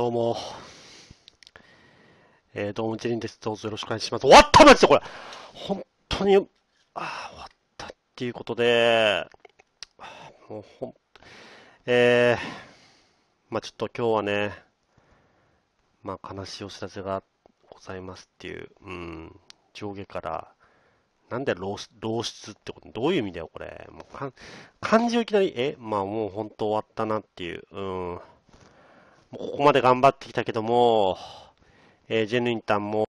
どうも。えー、どうも、ジリンです。どうぞよろしくお願いします。終わったマジでこれ本当に、あ終わったっていうことで、もうほん、えー、まあちょっと今日はね、まあ悲しいお知らせがございますっていう、うん、上下から、なんで漏出ってことどういう意味だよ、これ。もうか漢字をいきなり、え、まあもう本当終わったなっていう、うん。ここまで頑張ってきたけども、えー、ジェヌインタンも、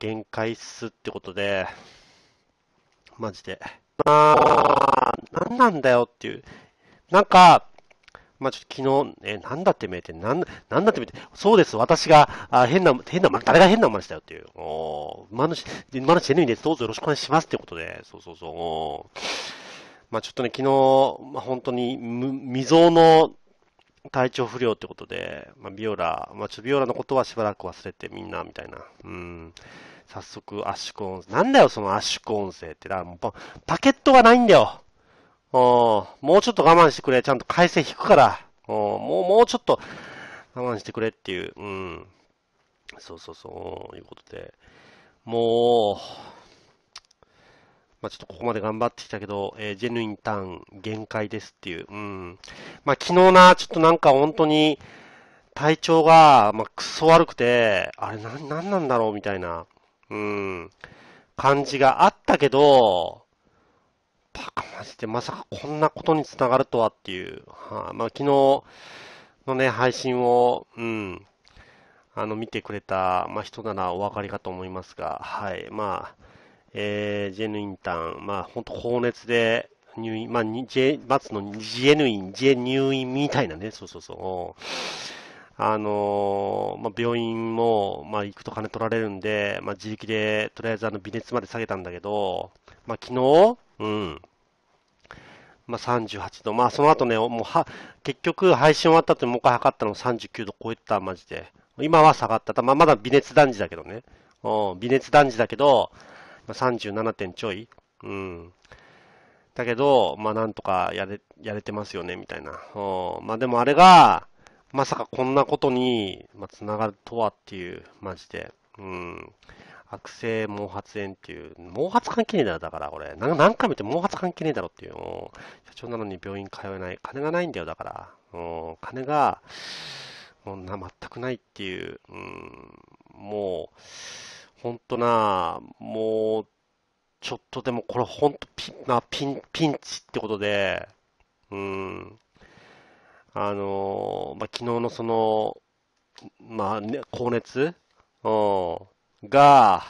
限界っすってことで、マジで。まあ、なんなんだよっていう。なんか、まあ、ちょっと昨日、えなんだって見えて、なん、なんだって見えて、そうです、私が、あ変な、変な、誰が変な真似したよっていう。お馬主、馬主 N にです、どうぞよろしくお願いしますってことで、そうそうそう。おまあ、ちょっとね、昨日、まあ、本当に、未曾有の体調不良ってことで、まあ、ビオラ、まあ、ちょ、ビオラのことはしばらく忘れてみんな、みたいな。うん。早速、圧縮音声。なんだよ、その圧縮音声って。だからもうパ、パケットがないんだよ。もうちょっと我慢してくれ。ちゃんと回線引くから。もう、もうちょっと我慢してくれっていう。うん。そうそうそう、いうことで。もう、まあ、ちょっとここまで頑張ってきたけど、えー、ジェヌインターン限界ですっていう。うん。まあ、昨日な、ちょっとなんか本当に体調が、まあ、クソ悪くて、あれなん、なんなんだろうみたいな、うん、感じがあったけど、バカマジでまさかこんなことにつながるとはっていう、はあ、まあ、昨日のね、配信を、うん、あの、見てくれた、まあ、人ならお分かりかと思いますが、はい、まあ、えー、ジェヌインターン、まあ、本当高熱で、入院、まあ、バツのジェヌイン、ジェ入院みたいなね、そうそうそう。あのー、まあ、病院も、まあ、行くと金取られるんで、まあ、自力で、とりあえずあの、微熱まで下げたんだけど、まあ、昨日、うん。まあ、38度。まあ、その後ね、もうは、結局、配信終わったってもう一回測ったの39度超えた、マジで。今は下がった。まあ、まだ微熱断じだけどね。うん、微熱断じだけど、まあ、37点ちょい。うん。だけど、まあ、なんとかやれ、やれてますよね、みたいな。うん。まあ、でもあれが、まさかこんなことに、まあ、繋がるとはっていう、マジで。うん。悪性毛髪炎っていう、毛髪関係ねえだろ、だからこれ。何回見て毛髪関係ねえだろっていう。社長なのに病院通えない。金がないんだよ、だから。うん、金が、もうな、全くないっていう。うん、もう、ほんとな、もう、ちょっとでもこれほんとピン、まあ、ピン、ピンチってことで、うん、あのまあ、昨日のその、まあ、ね、高熱うん。が、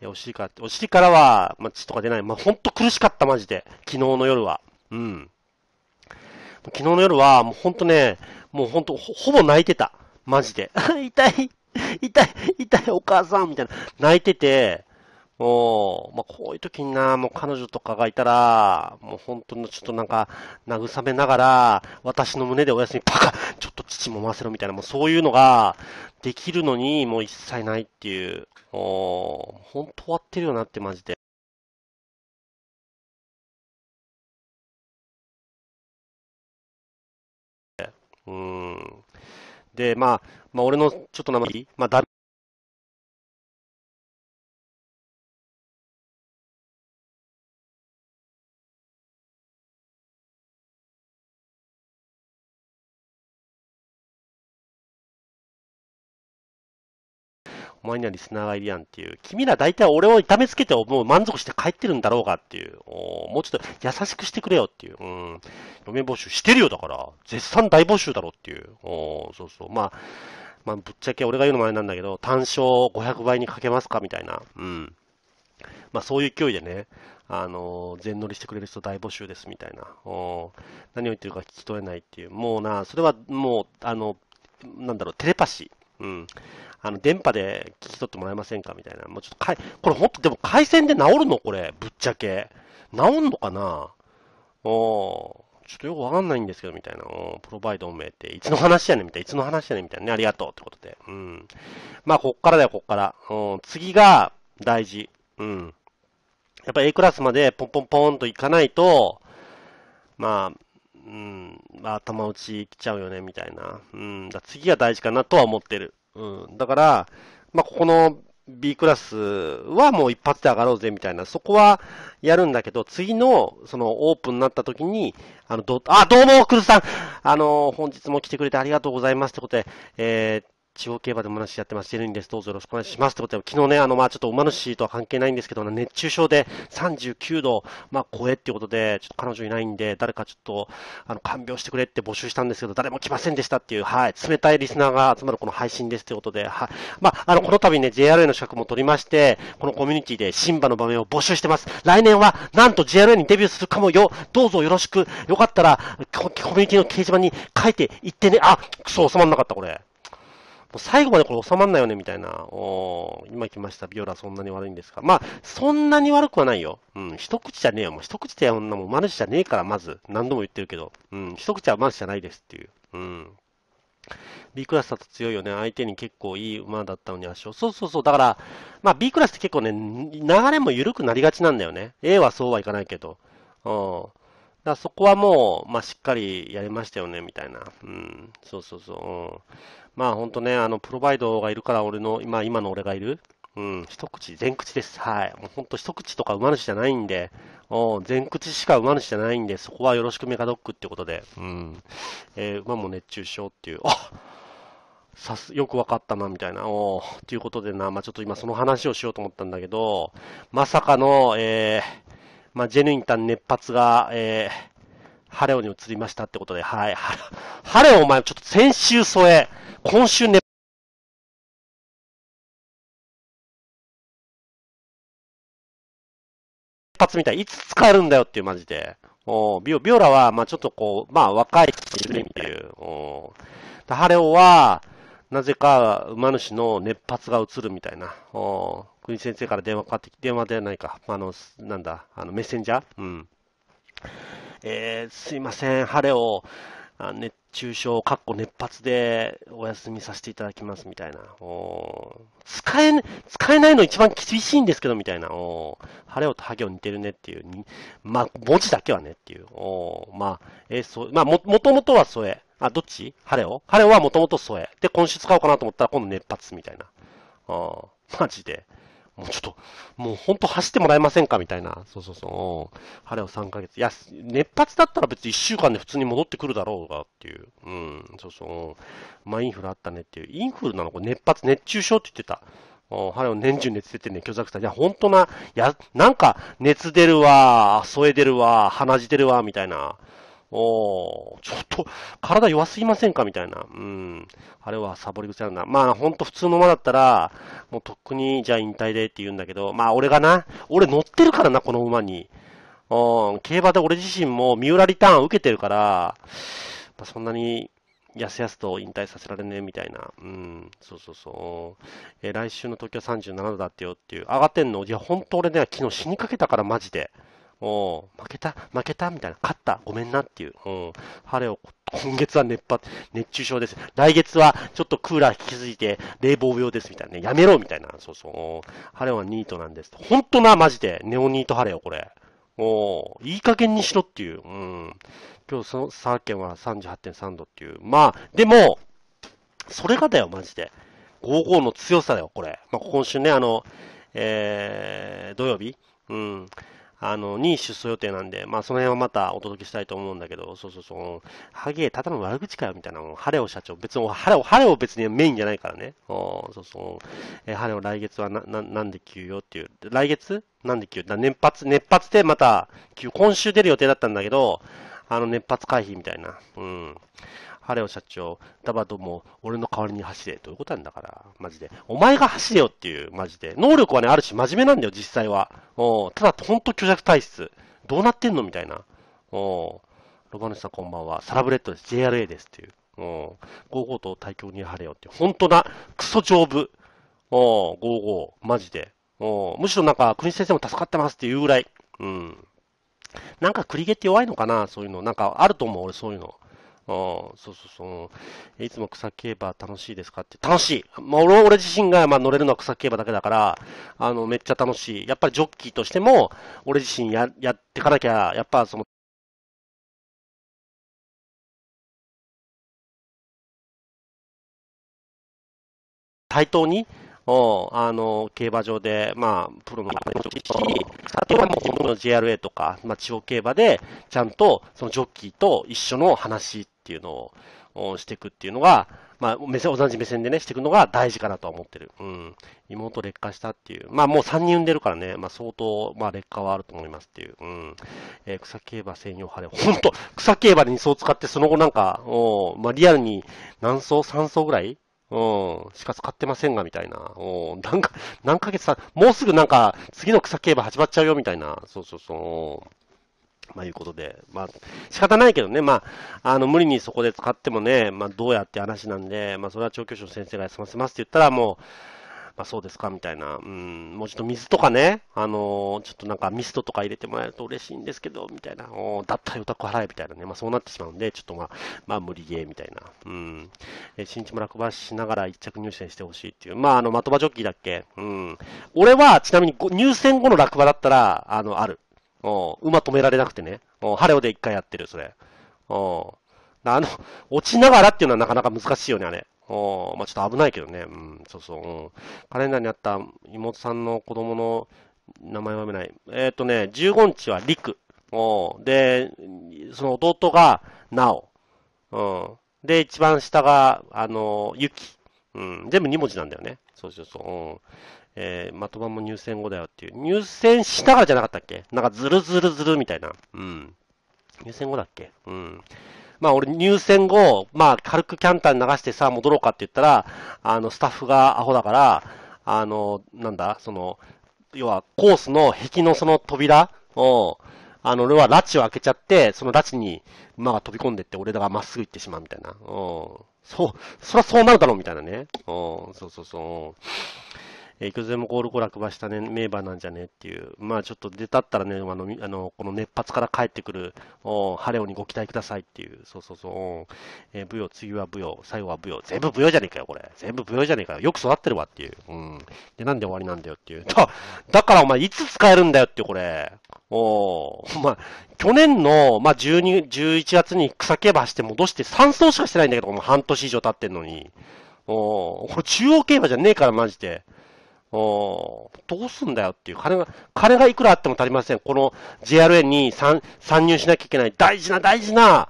いや、惜しいからって、惜しいからは、まあ、血とか出ない。まあ、ほんと苦しかった、マジで。昨日の夜は。うん。昨日の夜は、もうほんとね、もうほんと、ほぼ泣いてた。マジで。痛い痛い痛いお母さんみたいな。泣いてて、おまあ、こういう時にな、もう彼女とかがいたら、もう本当にちょっとなんか、慰めながら、私の胸でお休み、パカちょっと父も回せろみたいな、もうそういうのが、できるのに、もう一切ないっていう、う、本当終わってるよなって、マジで。うん。で、まあ、まあ、俺のちょっと名前、まあ、だお前にはリスナーがいるやんっていう。君ら大体俺を痛めつけてもう満足して帰ってるんだろうがっていう。もうちょっと優しくしてくれよっていう。うん。嫁募集してるよだから。絶賛大募集だろっていう。おそうそう。まあ、まあ、ぶっちゃけ俺が言うのもあれなんだけど、単勝500倍にかけますかみたいな。うん。まあそういう勢いでね、あの全乗りしてくれる人大募集ですみたいな。お何を言ってるか聞き取れないっていう。もうな、それはもう、あの、なんだろう、テレパシー。うん。あの、電波で聞き取ってもらえませんかみたいな。もうちょっとかい、これほんと、でも回線で治るのこれ、ぶっちゃけ。治んのかなおちょっとよくわかんないんですけど、みたいな。プロバイドを埋って、いつの話やねん、みたいな。いつの話やねん、みたいなね。ありがとう、ってことで。うん。まあ、こっからだよ、こっから。うん。次が、大事。うん。やっぱ A クラスまでポンポンポンと行かないと、まあ、うん、まあ、頭打ち来ちゃうよね、みたいな。うん、だ次が大事かなとは思ってる。うん。だから、まあ、ここの B クラスはもう一発で上がろうぜみたいな、そこはやるんだけど、次の、そのオープンになった時に、あの、ど、あ、どうも、クルさんあの、本日も来てくれてありがとうございますってことで、えー、地方競馬でも話やってます、ジェルニです。どうぞよろしくお願いします。ということで、昨日ね、あの、まあちょっと馬主とは関係ないんですけど、熱中症で39度、まあ超えっていうことで、ちょっと彼女いないんで、誰かちょっと、あの、看病してくれって募集したんですけど、誰も来ませんでしたっていう、はい、冷たいリスナーが集まるこの配信ですということで、はい。まあ、あの、この度ね、JRA の資格も取りまして、このコミュニティで新馬の場面を募集してます。来年は、なんと JRA にデビューするかもよ、どうぞよろしく、よかったら、コミュニティの掲示板に書いていってね、あ、クソ収まんなかった、これ。う最後までこれ収まんないよね、みたいな。お今来ました、ビオラそんなに悪いんですか。まあ、そんなに悪くはないよ。うん、一口じゃねえよ。もう一口でやんなもん、マルシじゃねえから、まず。何度も言ってるけど。うん、一口はマルシじゃないですっていう。うん。B クラスだと強いよね。相手に結構いい馬だったのに圧勝。そうそうそう。だから、まあ B クラスって結構ね、流れも緩くなりがちなんだよね。A はそうはいかないけど。うん。だそこはもう、まあ、しっかりやりましたよね、みたいな。うん。そうそうそう。うん、まあ、ほんとね、あの、プロバイドがいるから、俺の、今、今の俺がいる。うん、一口、全口です。はい。もうほんと一口とか馬主じゃないんで、お全口しか馬主じゃないんで、そこはよろしくメカドックってことで、うん。えー、馬も熱中症っていう、あさす、よくわかったな、みたいな、おということでな、まあ、ちょっと今その話をしようと思ったんだけど、まさかの、えー、まあ、ジェヌインタン熱発が、えー、ハレオに移りましたってことで、はい。ハレオ、お前、ちょっと先週添え、今週熱発みたい。いつ使えるんだよっていう、マジで。おビオ、ビオラは、まあちょっとこう、まあ若い人いるっていう。おハレオは、なぜか馬主の熱発が移るみたいな。お国先生から電話かかってき、電話ではないか、あの、なんだ、あの、メッセンジャーうん。えー、すいません、晴れを、あ熱中症、かっこ熱発でお休みさせていただきますみたいな。お使え、使えないの一番厳しいんですけどみたいな。お晴れをとハゲを似てるねっていう。まあ、文字だけはねっていう。おまあ、えー、そう、まあ、も、もともとは添え。あ、どっち晴れを晴れはもともと添え。で、今週使おうかなと思ったら今度熱発みたいな。あマジで。もうちょっと、もう本当走ってもらえませんかみたいな。そうそうそう。晴れを3ヶ月。いや、熱発だったら別に1週間で普通に戻ってくるだろうがっていう。うん、そうそう。まあインフルあったねっていう。インフルなのこれ熱発、熱中症って言ってた。れを年中熱出てね、虚弱さ。いや、ほんとな、や、なんか、熱出るわ、添え出るわ、鼻血出るわ、みたいな。おちょっ当、体弱すぎませんかみたいな。うん。あれはサボり癖あるな。まあ、ほんと普通の馬だったら、もうとっくに、じゃあ引退でって言うんだけど、まあ、俺がな、俺乗ってるからな、この馬に。うん、競馬で俺自身も三浦リターン受けてるから、まあ、そんなに、やすやすと引退させられねえみたいな。うん、そうそうそう。えー、来週の東京37度だってよっていう。上がってんのいや、ほんと俺ね、昨日死にかけたから、マジで。お負けた、負けた、みたいな、勝った、ごめんなっていう、うん、晴れを、今月は熱波、熱中症です。来月はちょっとクーラー引きすぎて冷房病です、みたいなね。やめろ、みたいな。そうそう。晴れはニートなんです。ほんとな、マジで。ネオニート晴れよ、これ。もいい加減にしろっていう。うん。今日、その、佐賀県は38.3度っていう。まあ、でも、それがだよ、マジで。55の強さだよ、これ。まあ、今週ね、あの、えー、土曜日うん。あの、に出走予定なんで、まあ、その辺はまたお届けしたいと思うんだけど、そうそうそう、ハゲ、ただの悪口かよ、みたいなもん、ハレオ社長、別に、ハレオ、ハレオ別にメインじゃないからね。おそうそう。えー、ハレオ来月はな、な、なんで休養っていう、来月なんで休だ年発、年発でまた、今週出る予定だったんだけど、あの、熱発回避みたいな。うん。晴れオ社長、ダバドも俺の代わりに走れ。ということなんだから、マジで。お前が走れよっていう、マジで。能力はね、あるし、真面目なんだよ、実際は。おただ、ほんと虚弱体質。どうなってんのみたいな。おロバヌスさんこんばんは。サラブレッドです。JRA です。っていう。うん。55と対局に晴れよって。本当な、クソ丈夫。おー、55。マジで。おむしろなんか、国先生も助かってますっていうぐらい。うん。なんか、クリゲって弱いのかなそういうの。なんか、あると思う、俺、そういうの。ああ、そうそうそう。いつも草競馬楽しいですかって。楽しい。まあ、俺、俺自身が、まあ、乗れるのは草競馬だけだから、あの、めっちゃ楽しい。やっぱりジョッキーとしても、俺自身や、やってかなきゃ、やっぱその、対等に、おあの、競馬場で、まあ、プロの方もし、あとはもう、JRA とか、まあ、地方競馬で、ちゃんと、そのジョッキーと一緒の話っていうのをしていくっていうのが、まあ、目線、同じ目線でね、していくのが大事かなとは思ってる。うん。妹劣化したっていう。まあ、もう3人産んでるからね、まあ、相当、まあ、劣化はあると思いますっていう。うん。えー、草競馬専用派で、ほんと、草競馬で2層使って、その後なんか、おまあ、リアルに何層 ?3 層ぐらいうん。しか使ってませんが、みたいな。うん。なんか、何ヶ月さ、もうすぐなんか、次の草競馬始まっちゃうよ、みたいな。そうそうそう。まあ、いうことで、まあ、仕方ないけどね、まあ、あの、無理にそこで使ってもね、まあ、どうやって話なんで、まあ、それは調教師の先生が休ませますって言ったら、もう、まあ、そうですか、みたいな。うん、もうちょっと水とかね、あのー、ちょっとなんかミストとか入れてもらえると嬉しいんですけど、みたいな。おだったらお宅払え、みたいなね。まあ、そうなってしまうんで、ちょっとまあ、まあ、無理ゲー、みたいな。うん。え、新地も落馬しながら一着入選してほしいっていう。まあ、あの、的場ジョッキーだっけうん。俺は、ちなみに、入選後の落馬だったら、あの、ある。馬止められなくてね。おハレオで一回やってる、それ。あの、落ちながらっていうのはなかなか難しいよね、あれ。まあ、ちょっと危ないけどね。うん、そうそう。うん、カレンダーにあった妹さんの子供の名前は読めない。えっ、ー、とね、15日は陸。で、その弟が、なお。うん。で、一番下が、あの、うん。全部2文字なんだよね。そうそうそう。うん。えー、まとまも入選後だよっていう。入選しながらじゃなかったっけなんかずるずるずるみたいな。うん。入選後だっけうん。まあ俺入選後、まあ軽くキャンターに流してさ、戻ろうかって言ったら、あの、スタッフがアホだから、あの、なんだ、その、要はコースの壁のその扉を、あの、俺は拉致を開けちゃって、その拉致に馬が飛び込んでって、俺らがまっすぐ行ってしまうみたいな。うん。そう、そりゃそうなるだろうみたいなね。うん、そうそうそう。いくつでもゴール後落馬した、ね、名馬なんじゃねっていう、まあ、ちょっと出たったらね、あのあのこの熱発から帰ってくる、お晴れオにご期待くださいっていう、そうそうそう、えー、舞踊、次は舞踊、最後は舞踊、全部舞踊じゃねえかよ、これ、全部舞踊じゃねえかよ、よく育ってるわっていう、うん、で、なんで終わりなんだよっていう、だだからお前、いつ使えるんだよって、これ、おまあ、去年の、まあ、12、11月に草競馬して戻して3走しかしてないんだけど、もう半年以上経ってんのに。おこれ中央競馬じゃねえから、マジで。どうすんだよっていう。金が、金がいくらあっても足りません。この JRA に参入しなきゃいけない大事な大事な、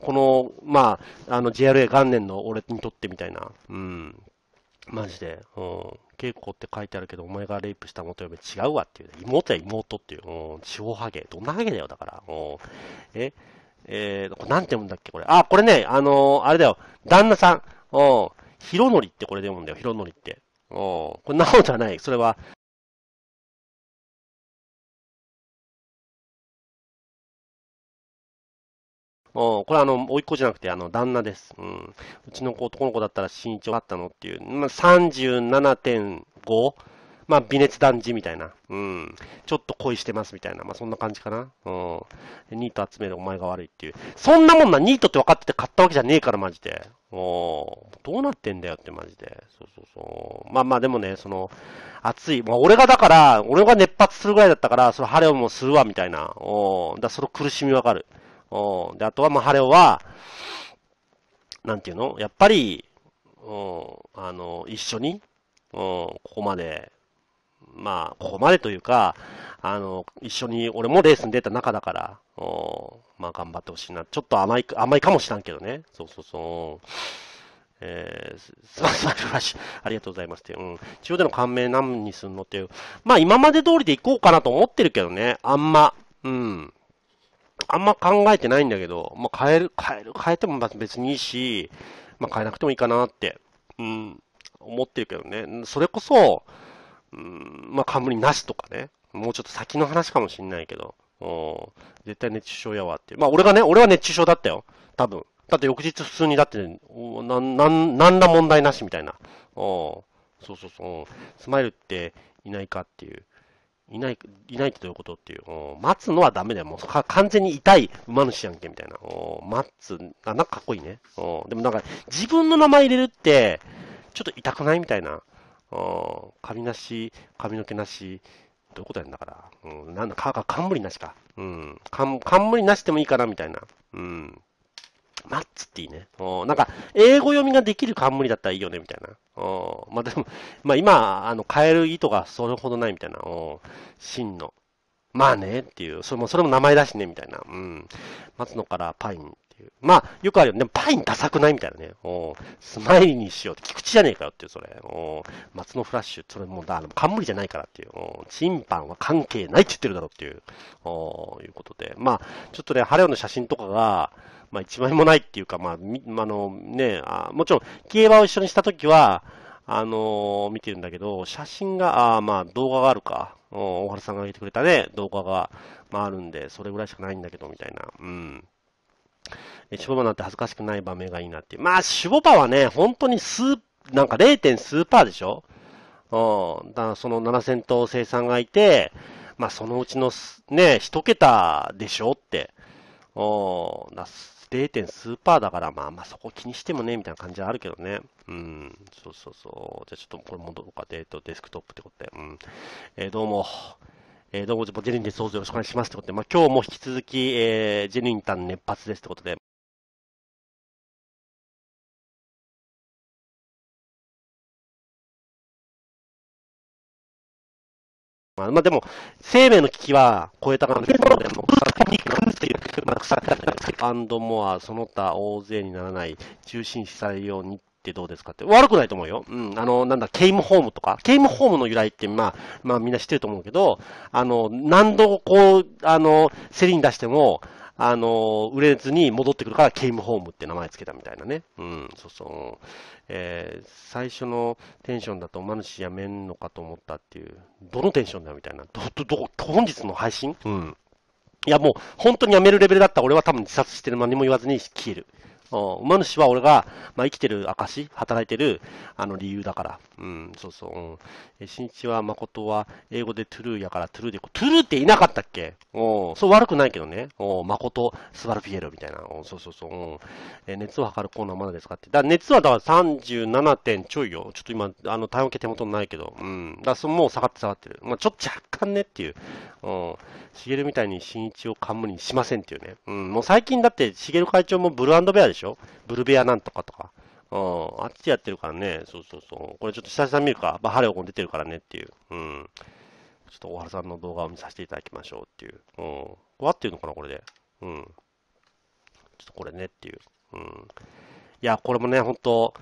この、まあ、あの JRA 元年の俺にとってみたいな。うん。マジで。うん。稽古って書いてあるけど、お前がレイプした元嫁違うわっていう、妹や妹っていう。うん。地方ハゲ。どんなハゲだよ、だから。うん。ええー、なんて読むんだっけ、これ。あ、これね、あのー、あれだよ。旦那さん。うん。ひろのりってこれで読むんだよ、ひろのりって。おこれ、なおじゃない。それは、おこれあの、甥いっ子じゃなくて、あの、旦那です。うん。うちの子、男の子だったら身長あったのっていう、まあ、37.5。まあ、微熱男児みたいな。うん。ちょっと恋してますみたいな。まあ、そんな感じかな。うん。ニート集めるお前が悪いっていう。そんなもんな、ニートって分かってて買ったわけじゃねえから、マジで。おどうなってんだよって、マジで。そうそうそう。まあまあ、でもね、その、暑い。まあ、俺がだから、俺が熱発するぐらいだったから、それ晴れをもするわ、みたいな。おだその苦しみわかる。おで、あとは、まあ、晴れは、なんていうのやっぱり、うん、あの、一緒に、うん、ここまでまあ、ここまでというか、あの、一緒に俺もレースに出た中だから、おまあ頑張ってほしいな。ちょっと甘い、甘いかもしらんけどね。そうそうそう。えー、すません、ありがとうございますって。うん。地方での感銘何にすんのっていう。まあ今まで通りで行こうかなと思ってるけどね。あんま。うん。あんま考えてないんだけど、まあ変える、変える、変えても別にいいし、まあ変えなくてもいいかなって。うん。思ってるけどね。それこそ、うん、まあ冠なしとかね。もうちょっと先の話かもしんないけど。絶対熱中症やわっていう。まあ俺がね、俺は熱中症だったよ。多分。だって翌日普通にだって、な、なん、なんら問題なしみたいな。おそうそうそう。スマイルっていないかっていう。いない、いないってどういうことっていう。待つのはダメだよ。もう完全に痛い馬主やんけ、みたいな。待つ、あ、なんかかっこいいね。でもなんか、自分の名前入れるって、ちょっと痛くないみたいな。髪なし、髪の毛なし、どういうことやんだから。うん、なんだ、か、か、冠なしか。うん。冠なしでもいいかな、みたいな。うん。マッツっていいね。おなんか、英語読みができる冠だったらいいよね、みたいな。おまあ でも、まあ今、あの、変える意図がそれほどないみたいな。お真の。まあね、っていう。それも、それも名前だしね、みたいな。うん。松野からパインていう。まあ、よくあるよ。でも、パインダサくないみたいなね。おスマイルにしようって、菊池じゃねえかよっていう、それ。お松のフラッシュ、それもうだ、冠じゃないからっていう。おチンパンは関係ないって言ってるだろうっていう、おいうことで。まあ、ちょっとね、ハレオの写真とかが、まあ、一枚もないっていうか、まあ、まあの、ね、あもちろん、競馬を一緒にしたときは、あのー、見てるんだけど、写真が、あまあ、動画があるか。大原さんが上げてくれたね、動画が、まあ、あるんで、それぐらいしかないんだけど、みたいな。うん。シュボバなんて恥ずかしくない場面がいいなっていう。まあ、シュボバはね、本当にー、なんか 0. 数パーでしょうん。だからその7000頭生産がいて、まあそのうちのね、一桁でしょって。うん。だ 0. 数パーだから、まあまあそこ気にしてもね、みたいな感じはあるけどね。うん。そうそうそう。じゃあちょっとこれ戻ろうか。デートデスクトップってことで。うん。えー、どうも。えー、どうも、ジェニンです。どうぞよろしくお願いします。ということで、まあ、今日も引き続き、えー、ジェニンタン熱発です。ということで。まあ、まあ、でも、生命の危機は超えた感じで、もう腐っていくまあ、腐アンドモア、その他大勢にならない、中心視されるようにってどうですかって。悪くないと思うよ。うん。あの、なんだ、ケイムホームとか。ケイムホームの由来って、まあ、まあみんな知ってると思うけど、あの、何度こう、あの、競りに出しても、あの、売れずに戻ってくるから、ケイムホームって名前つけたみたいなね。うん、そうそう。えー、最初のテンションだと、馬主やめんのかと思ったっていう、どのテンションだよみたいな。ど、ど、ど、本日の配信うん。いや、もう、本当にやめるレベルだったら、俺は多分自殺してる、何も言わずに消える。うん、馬主は俺が、まあ、生きてる証、働いてる、あの、理由だから。うん、そうそう。うん、え、新一は、誠は、英語でトゥルーやから、トゥルーで、トゥルーっていなかったっけうん、そう悪くないけどね。うん、誠、スバルピエロみたいな。うん、そうそうそう。うん、え、熱を測るコーナーまだですかって。だ熱は、だから37点ちょいよ。ちょっと今、あの、体温計手元にないけど。うん。だそもう下がって下がってる。まあ、ちょっと若んねっていう。うん。しげるみたいに新一を冠にしませんっていうね。うん。もう最近だって、しげる会長もブルベアでしょブルベアなんとかとか。うん。あっちやってるからね。そうそうそう。これちょっと久々見るか。バハレオコン出てるからねっていう。うん。ちょっと大原さんの動画を見させていただきましょうっていう。うん。わっていうのかな、これで。うん。ちょっとこれねっていう。うん。いや、これもね、ほんと、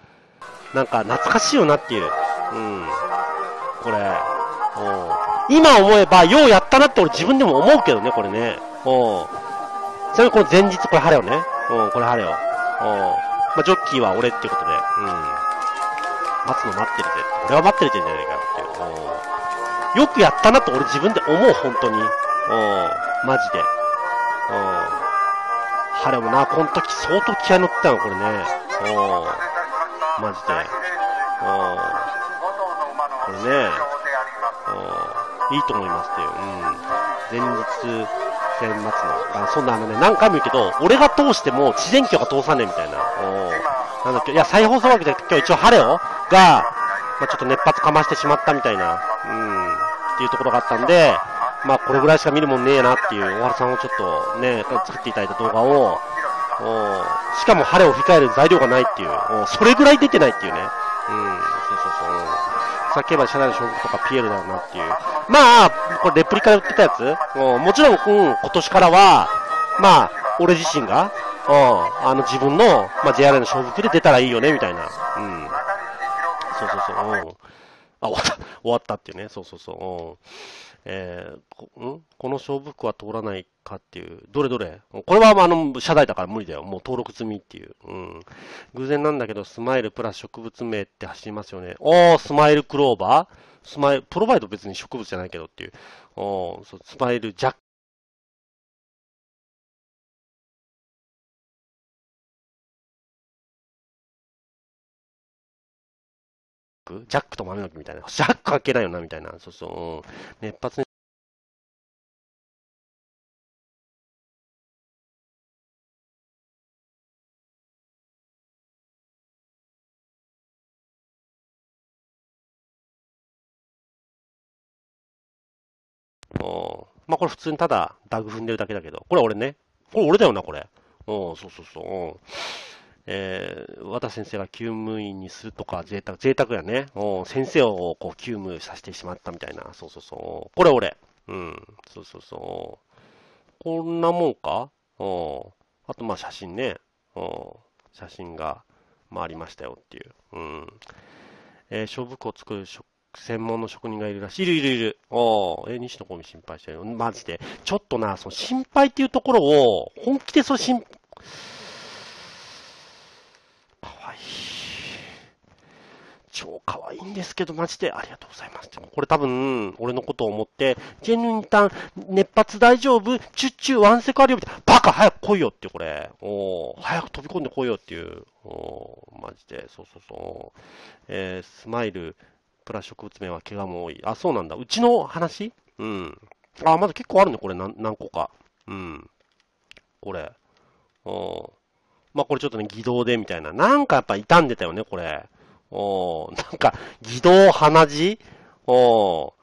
なんか懐かしいよなっていう。うん。これ。うん。今思えば、ようやったなって俺自分でも思うけどね、これね。うん。ちなみにこの前日、これ晴れよね。うん、これ晴れよ。うん。まあ、ジョッキーは俺っていうことで。うん。待つの待ってるぜ。俺は待ってるぜじゃないかっていう。うん。よくやったなって俺自分で思う、本当に。うん。マジで。うん。晴れもな、この時相当気合乗ってたの、これね。うん。マジで。うん。これね。うん。いいと思いますっていう。うん。前日戦末の。あそんなあのね、何回も言うけど、俺が通しても、自然教が通さねえみたいな。おなんだっけ、いや、再放送わけじゃなくて、今日一応晴れよが、まあ、ちょっと熱発かましてしまったみたいな。うん。っていうところがあったんで、まあ、これぐらいしか見るもんねえなっていう、大原さんをちょっとね、作っていただいた動画を、おしかも晴れを控える材料がないっていう、おそれぐらい出てないっていうね。うん、そうそうそう。叫ばシャナル将軍とかピエロだなっていう。まあ、これレプリカで売ってたやつももちろん、うん、今年からは、まあ、俺自身が、うん、あの自分の、まあ、JR の勝負服で出たらいいよね、みたいな。うん。そうそうそう。うん、あ、終わった。終わったっていうね。そうそうそう。うんえー、こんこの勝負服は通らないかっていう、どれどれこれは、あの、社代だから無理だよ。もう登録済みっていう。うん。偶然なんだけど、スマイルプラス植物名って走りますよね。おー、スマイルクローバースマイル、プロバイド別に植物じゃないけどっていう。おー、そうスマイルジャックジャックと豆の木みたいな。ジャック開けないよな、みたいな。そうそう。熱発におまあこれ普通にただダグ踏んでるだけだけど。これ俺ね。これ俺だよな、これ。うん、そうそうそう。うんえー、和田先生が急務員にするとか、贅沢、贅沢やね。お先生をこう急務させてしまったみたいな。そうそうそう。これ俺。うん。そうそうそう。こんなもんかおあと、まあ、写真ね。お写真が、まあ、りましたよっていう。うん。えー、小服を作る専門の職人がいるらしい。いるいるいる。おえー、西野公美心配してる。マジで。ちょっとな、その心配っていうところを、本気でその心、愛い。超可愛いんですけど、マジでありがとうございます。これ多分、俺のことを思って、ジェヌンタン、熱発大丈夫チュッチュワンセクあるよみたいな。バカ早く来いよってこれ。お早く飛び込んで来いよっていう。おマジで、そうそうそう。えー、スマイル、プラ植物面は怪我も多い。あ、そうなんだ。うちの話うん。あ、まだ結構あるね、これ何、何個か。うん。これ。うん。まあこれちょっとね、偽道でみたいな。なんかやっぱ傷んでたよね、これ。おなんか、偽道鼻血お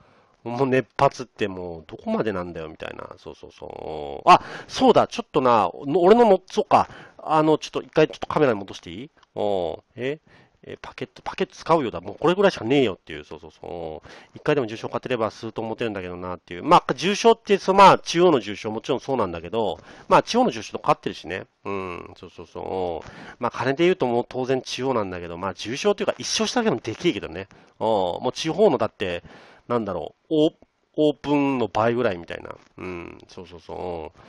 もう熱発ってもうどこまでなんだよみたいな。そうそうそう。あ、そうだ、ちょっとな、俺のも、そうか。あの、ちょっと一回ちょっとカメラに戻していいおええー、パケット、パケット使うよだ、もうこれぐらいしかねえよっていう、そうそうそう。一回でも重症勝てれば数と思ってるんだけどなっていう。まあ、重症って、そまあ、中央の重症もちろんそうなんだけど、まあ、地方の重症と勝ってるしね。うん、そうそうそう。まあ、金で言うともう当然中央なんだけど、まあ、重症っていうか一生しただけでもできえけどね。うん、もう地方のだって、なんだろう、オープンの倍ぐらいみたいな。うん、そうそうそう。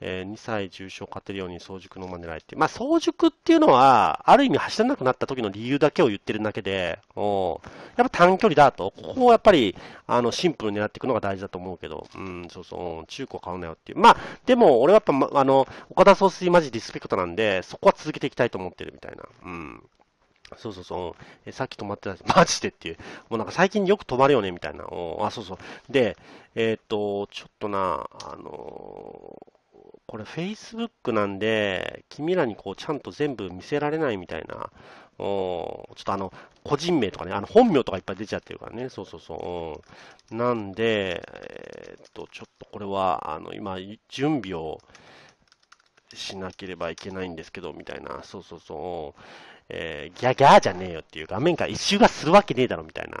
えー、2歳重を勝てるように早熟の馬狙いって、まあ、早熟っていうのは、ある意味走らなくなった時の理由だけを言ってるだけで、おやっぱ短距離だと、ここをやっぱり、あの、シンプルに狙っていくのが大事だと思うけど、うん、そうそう、中古買うなよっていう。まあ、でも、俺はやっぱ、ま、あの、岡田総帥マジリスペクトなんで、そこは続けていきたいと思ってるみたいな。うん。そうそうそう。えさっき止まってた マジでっていう。もうなんか最近よく止まるよね、みたいな。おあ、そうそう。で、えー、っと、ちょっとな、あのーこれ Facebook なんで、君らにこうちゃんと全部見せられないみたいな、うん、ちょっとあの、個人名とかね、あの本名とかいっぱい出ちゃってるからね、そうそうそう。うん、なんで、えー、っと、ちょっとこれは、あの、今、準備をしなければいけないんですけど、みたいな、そうそうそう。うえー、ギャギャーじゃねえよっていう画面から一周がするわけねえだろみたいな。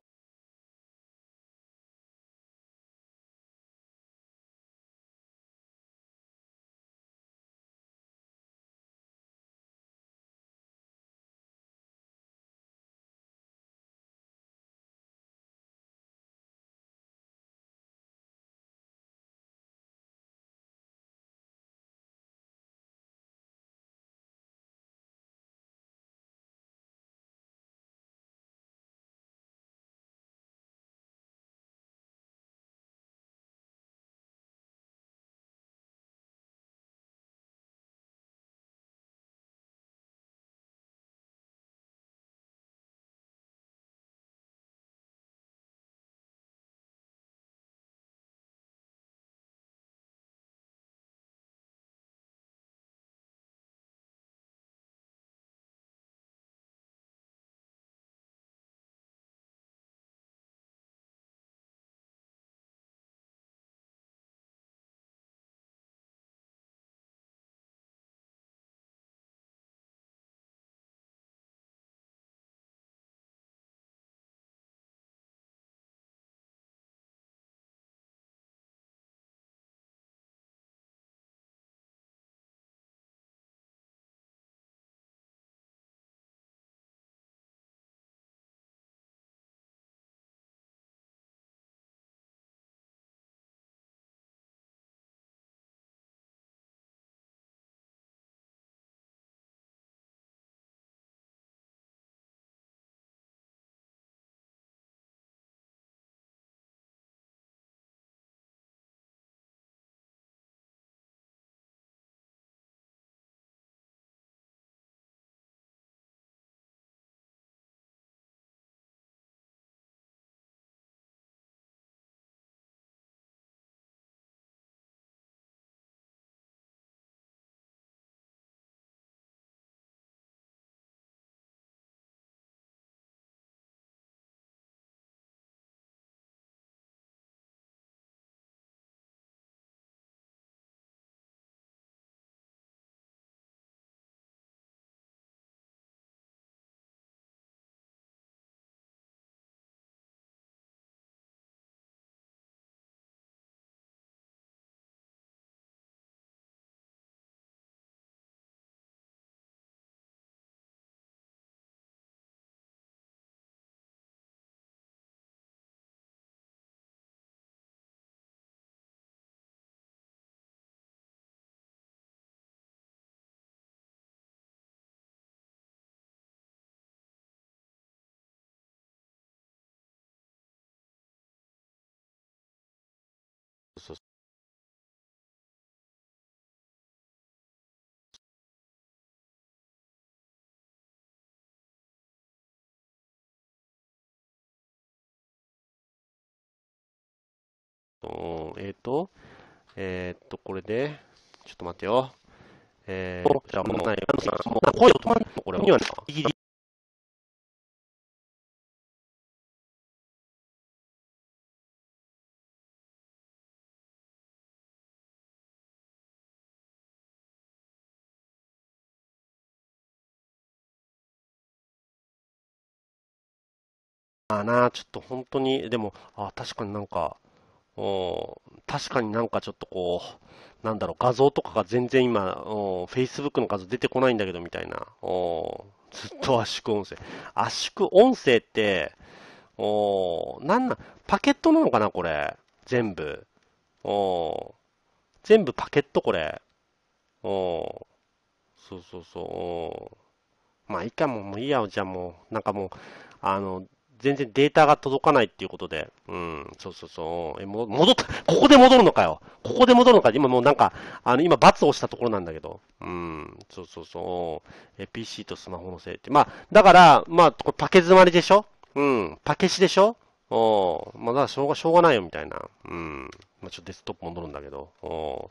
uso えっ、ー、と、えっ、ー、と、これで、ちょっと待ってよ。えー、じゃあもう、もう、声を止まんのこれ、にはな、ギリ。あな、ちょっと本当に、でも、あ、確かになんか、お確かになんかちょっとこう、なんだろう、画像とかが全然今、Facebook の画像出てこないんだけどみたいな、おずっと圧縮音声。圧縮音声って、おなんな、パケットなのかな、これ。全部。お全部パケット、これ。おそうそうそう。まあ、いいかも、もういいや、じゃあもう、なんかもう、あの、全然データが届かないっていうことで、うん、そうそうそう、え、も、戻った、ここで戻るのかよ。ここで戻るのか。今もうなんか、あの、今、罰をしたところなんだけど、うん、そうそうそう、え、PC とスマホのせいって。まあ、だから、まあ、これパケ詰まりでしょうん、パケしでしょおまあ、だからしょうが、しょうがないよ、みたいな。うん。まあ、ちょっとデスクトップ戻るんだけど。お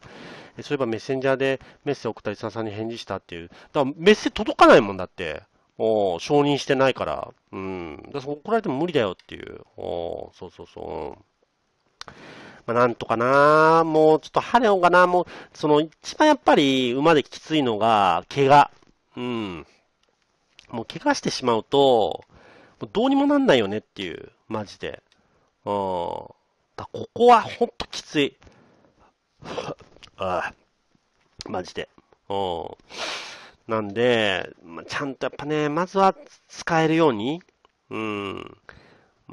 えそういえばメッセンジャーでメッセ送ったり、さナさんに返事したっていう。だからメッセ届かないもんだって。お承認してないから、うん。だ怒られても無理だよっていう。おそうそうそう。まあ、なんとかなもうちょっと晴れようかなもう、その一番やっぱり馬できついのが、怪我。うん。もう怪我してしまうと、もうどうにもなんないよねっていう、マジで。うん。だここはほんときつい。ああ。マジで。うん。なんで、まあ、ちゃんとやっぱね、まずは使えるように、うん、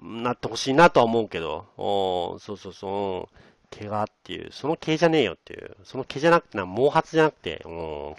なってほしいなとは思うけど、おそうそうそう、毛がっていう、その毛じゃねえよっていう、その毛じゃなくてな、毛髪じゃなくて、うん、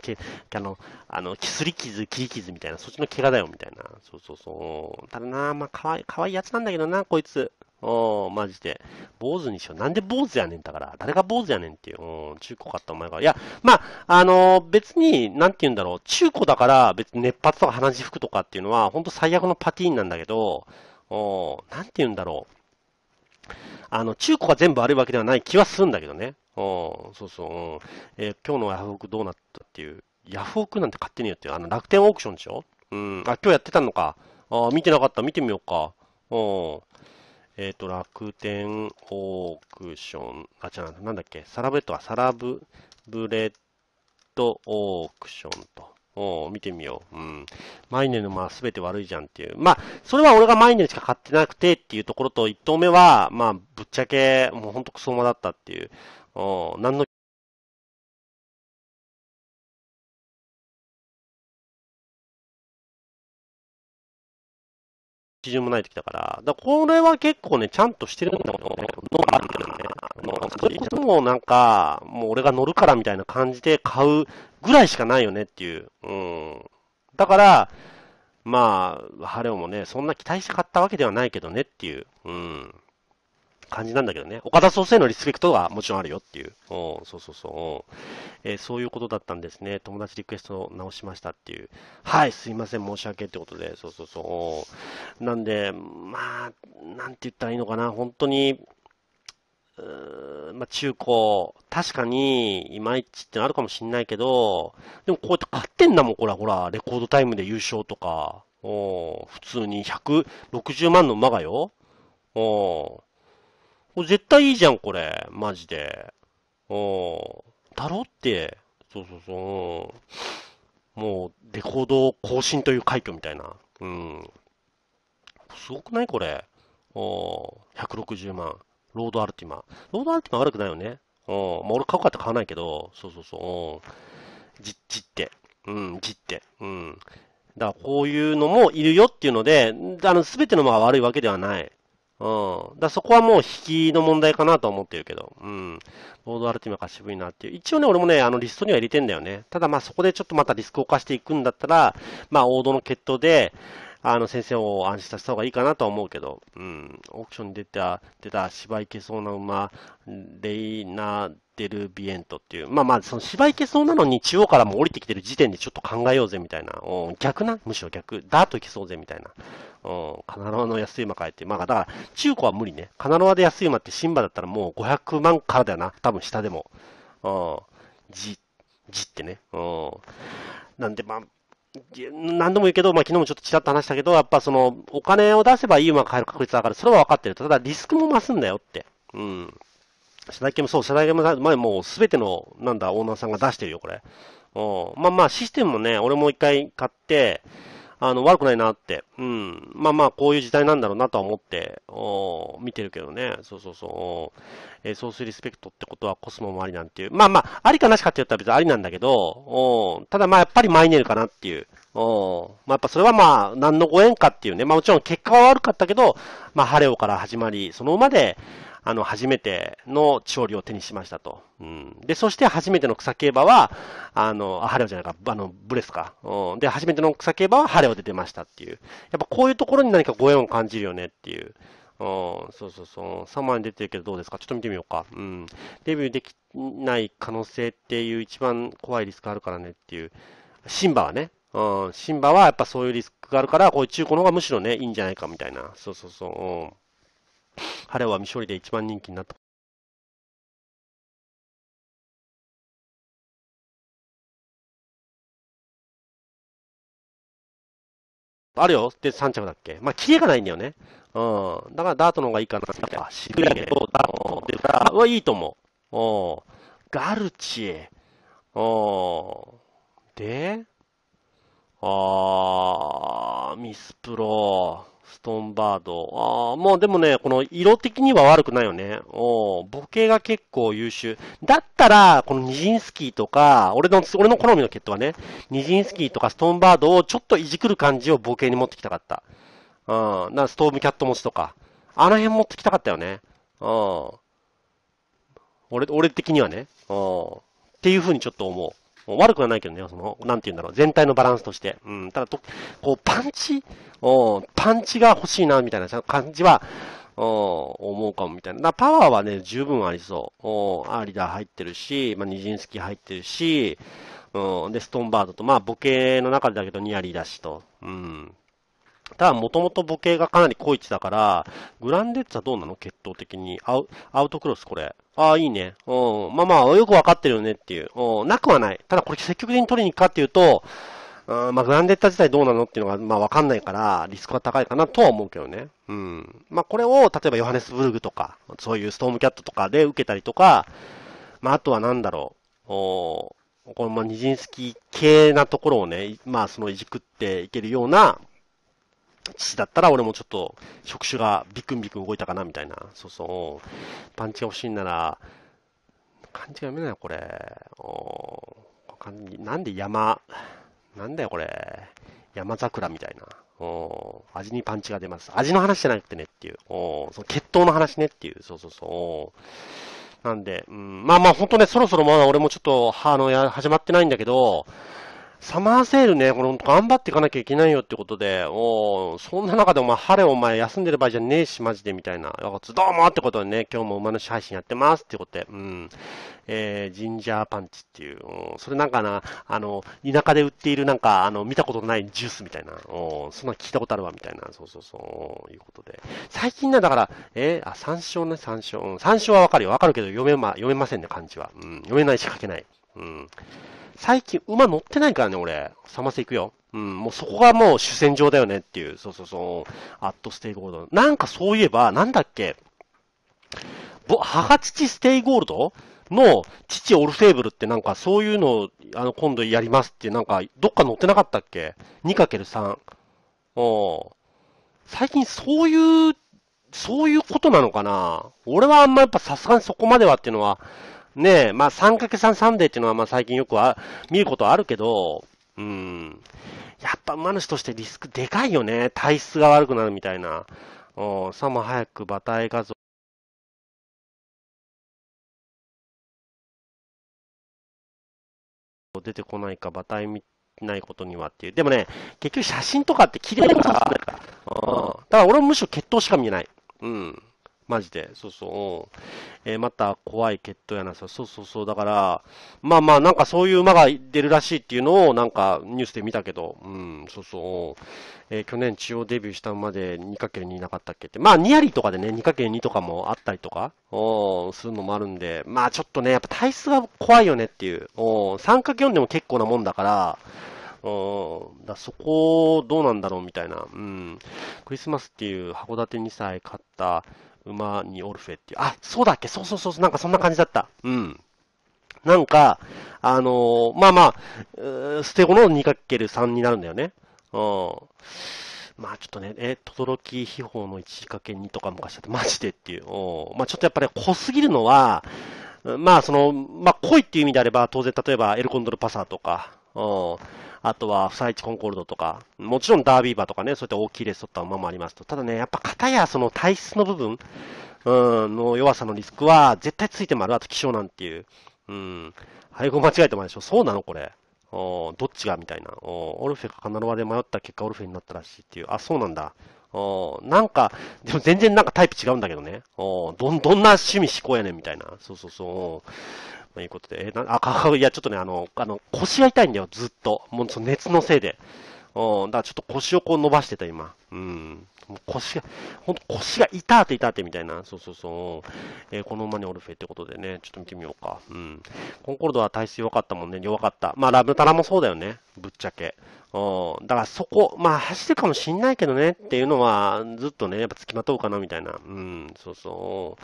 あの、あの、すり傷、切り傷みたいな、そっちの毛がだよみたいな、そうそうそう、ただな、まあ、かわい、かわいいやつなんだけどな、こいつ。おん、マジで。坊主にしよう。なんで坊主やねんだから。誰が坊主やねんっていう。うん、中古買ったお前が。いや、まあ、あのー、別に、なんて言うんだろう。中古だから、別に熱発とか鼻血服とかっていうのは、ほんと最悪のパティーンなんだけど、おん、なんて言うんだろう。あの、中古が全部悪いわけではない気はするんだけどね。おん、そうそう、うん。えー、今日のヤフオクどうなったっていう。ヤフオクなんて買ってねえよっていう。あの、楽天オークションでしょうん。あ、今日やってたのか。あ、見てなかった。見てみようか。うん。えっ、ー、と、楽天オークション、あ、違う、なんだっけ、サラブレットはサラブブレットオークションと。お見てみよう。うん。マイネのまあ全て悪いじゃんっていう。まあ、それは俺がマイネルしか買ってなくてっていうところと、一投目は、まあ、ぶっちゃけ、もうほんとクソマだったっていう。お何の基準もないてきから、だこれは結構ね、ちゃんとしてるんだもんね、のがあるんね。あの、それこそもうなんか、もう俺が乗るからみたいな感じで買うぐらいしかないよねっていう。うん。だから、まあ、ハレオもね、そんな期待して買ったわけではないけどねっていう。うん。感じなんだけどね。岡田総裁のリスペクトはもちろんあるよっていう。うん、そうそうそう、うえー、そういうことだったんですね。友達リクエストを直しましたっていう。はい、すいません、申し訳ってことで。そうそうそう。なんで、まあ、なんて言ったらいいのかな。本当に、うーまあ、中古、確かに、いまいちってあるかもしんないけど、でもこうやって勝ってんだもん、ほら、ほら、レコードタイムで優勝とか、お普通に160万の馬がよ、おこれ絶対いいじゃん、これ。マジで。うん。だろって。そうそうそう。もう、レコード更新という快挙みたいな。うん。すごくないこれ。お160万。ロードアルティマ。ロードアルティマ悪くないよね。うん。まあ、俺買うかって買わないけど、そうそうそう。じ、じって。うん、じって。うん。だからこういうのもいるよっていうので、あの、すべてのまが悪いわけではない。うん。だそこはもう引きの問題かなと思ってるけど、うん。ロードアルティマが渋いなっていう。一応ね、俺もね、あのリストには入れてんだよね。ただまあそこでちょっとまたリスクを犯していくんだったら、まあ王道の決闘で、あの、先生を安心させた方がいいかなとは思うけど、うん、オークションに出た、出た芝行けそうな馬、レイナ・デル・ビエントっていう、まあまあ、その芝行けそうなのに中央からも降りてきてる時点でちょっと考えようぜみたいな、うん、逆な、むしろ逆、ダーといけそうぜみたいな、うん、カナロアの安い馬変えて、まあだから、中古は無理ね。カナロアで安い馬って新馬だったらもう500万からだよな、多分下でも。うん、じ、じってね。うん。なんで、まあ、何度も言うけど、まあ、昨日もちょっとちらっと話したけど、やっぱその、お金を出せばいい馬が買える確率上がる。それは分かってる。ただ、リスクも増すんだよって。うん。社内系もそう、社代系も前もうすべての、なんだ、オーナーさんが出してるよ、これ。うん。まあまあ、システムもね、俺も一回買って、あの、悪くないなって。うん。まあまあ、こういう時代なんだろうなとは思って、お見てるけどね。そうそうそう。えー、ソースリスペクトってことはコスモもありなんていう。まあまあ、ありかなしかって言ったら別にありなんだけど、おただまあ、やっぱりマイネルかなっていう。おまあ、やっぱそれはまあ、何のご縁かっていうね。まあ、もちろん結果は悪かったけど、まあ、晴れオから始まり、そのまで、あの、初めての勝利を手にしましたと。うん。で、そして初めての草競馬は、あの、あ、ハレオじゃないか、あの、ブレスか。うん。で、初めての草競馬はハレオで出ましたっていう。やっぱこういうところに何かご縁を感じるよねっていう。うん、そうそうそう。3に出てるけどどうですかちょっと見てみようか。うん。デビューできない可能性っていう一番怖いリスクあるからねっていう。シンバはね。うん。シンバはやっぱそういうリスクがあるから、こういう中古の方がむしろね、いいんじゃないかみたいな。そうそうそう。うん。彼は未勝利で一番人気になったあるよで、3着だっけまあ、キレがないんだよね。うん。だからダートの方がいいかなって。あ、渋いけう、ダートってはいいと思う。うん。ガルチ。うん。で、あー、ミスプロ。ストーンバード。ああ、もうでもね、この色的には悪くないよね。おボケが結構優秀。だったら、このニジンスキーとか、俺の、俺の好みのケットはね、ニジンスキーとかストーンバードをちょっといじくる感じをボケに持ってきたかった。うん。な、ストームキャット持ちとか。あの辺持ってきたかったよね。うん。俺、俺的にはね。うん。っていう風にちょっと思う。悪くはないけどね、その、なんて言うんだろう、全体のバランスとして。うん、ただと、こう、パンチ、おパンチが欲しいな、みたいな感じは、お思うかも、みたいな。パワーはね、十分ありそう。おアーリダー入ってるし、まあ、ニジンスキー入ってるし、うん、で、ストーンバードと、まあ、ボケの中でだけどニアリーだしと。うん。ただ、もともとボケがかなり濃い位置だから、グランデッツはどうなの血統的に。アウアウトクロス、これ。ああ、いいね。うん。まあまあ、よくわかってるよねっていう。うん。なくはない。ただこれ積極的に取りに行くかっていうと、うん、まあ、グランデッタ自体どうなのっていうのが、まあ、わかんないから、リスクは高いかなとは思うけどね。うん。まあ、これを、例えばヨハネスブルグとか、そういうストームキャットとかで受けたりとか、まあ、あとはなんだろう。おこの、まあ、ニジンスキー系なところをね、まあ、そのいじくっていけるような、父だったら俺もちょっと触手がビクンビクン動いたかなみたいな。そうそう。パンチが欲しいなら、漢字が読めないよ、これ。なんで山、なんだよ、これ。山桜みたいな。味にパンチが出ます。味の話じゃなくてねっていう。その血統の話ねっていう。そうそうそう。なんで、うん、まあまあ、ほんとね、そろそろまだ俺もちょっと、あの、や、始まってないんだけど、サマーセールね、この頑張っていかなきゃいけないよってことで、おそんな中でお前、晴れお前休んでる場合じゃねえし、マジでみたいな。どうもってことでね、今日も馬主配信やってますってことで、うん。えー、ジンジャーパンチっていう、それなんかな、あの、田舎で売っているなんか、あの、見たことないジュースみたいな、おそんな聞いたことあるわ、みたいな、そうそうそう、いうことで。最近ね、だから、えー、あ、山椒ね、参照。うん、参照はわかるよ、わかるけど、読めま、読めませんね、漢字は。うん、読めないし書けない。うん。最近馬乗ってないからね、俺。サマス行くよ。うん、もうそこがもう主戦場だよねっていう。そうそうそう。アットステイゴールド。なんかそういえば、なんだっけ。母父ステイゴールドの父オルセーブルってなんかそういうのを、あの、今度やりますってなんか、どっか載ってなかったっけ ?2×3。お最近そういう、そういうことなのかな俺はあんまやっぱさすがにそこまではっていうのは、ねえ、まあ 3×3 サンデーっていうのはまあ最近よくは見ることあるけど、うん。やっぱ馬主としてリスクでかいよね。体質が悪くなるみたいな。おさも早く馬体画像。出てこないか、馬体見ないことにはっていう。でもね、結局写真とかって綺麗だから、うん。だから俺もむしろ血統しか見ない。うん。マジで。そうそう。えー、また怖い決闘やな。さ。そうそうそう。だから、まあまあ、なんかそういう馬が出るらしいっていうのを、なんかニュースで見たけど、うん、そうそう。えー、去年中央デビューした馬で 2×2 なかったっけって。まあ、ニアリとかでね、2×2 とかもあったりとか、おするのもあるんで、まあちょっとね、やっぱ体質が怖いよねっていう。お 3×4 でも結構なもんだから、うんだそこ、どうなんだろうみたいな。うん。クリスマスっていう函館2歳勝った、馬にオルフェっていう。あ、そうだっけそうそうそう、なんかそんな感じだった。うん。なんか、あのー、まあまあ、捨て子の 2×3 になるんだよね。うん。まあちょっとね、え、轟秘宝の 1×2 とか昔だってマジでっていう。うん。まあちょっとやっぱり濃すぎるのは、まあその、まあ濃いっていう意味であれば、当然例えばエルコンドルパサーとか、うん。あとは、サイチコンコルドとか、もちろんダービー馬とかね、そういった大きいレース取った馬もありますと。ただね、やっぱ型やその体質の部分、うん、の弱さのリスクは絶対ついてもある。あと気象なんていう。うん。配合間違えてもあるでしょ。そうなのこれ。おどっちがみたいな。おオルフェかカナロワで迷った結果オルフェになったらしいっていう。あ、そうなんだ。おなんか、でも全然なんかタイプ違うんだけどね。おどん、どんな趣味思考やねんみたいな。そうそうそう。まあ、いうことで、えー、な、あ、かいや、ちょっとね、あの、あの、腰が痛いんだよ、ずっと。もう、その熱のせいで。うん、だからちょっと腰をこう伸ばしてた、今。うん。もう腰が、ほんと腰が痛って痛ってみたいな。そうそうそう。えー、この馬にオルフェってことでね、ちょっと見てみようか。うん。コンコルドは体質弱かったもんね。弱かった。まあ、ラブタラもそうだよね。ぶっちゃけ。うん。だからそこ、まあ、走るかもしんないけどねっていうのは、ずっとね、やっぱ付きまとうかなみたいな。うん、そうそう。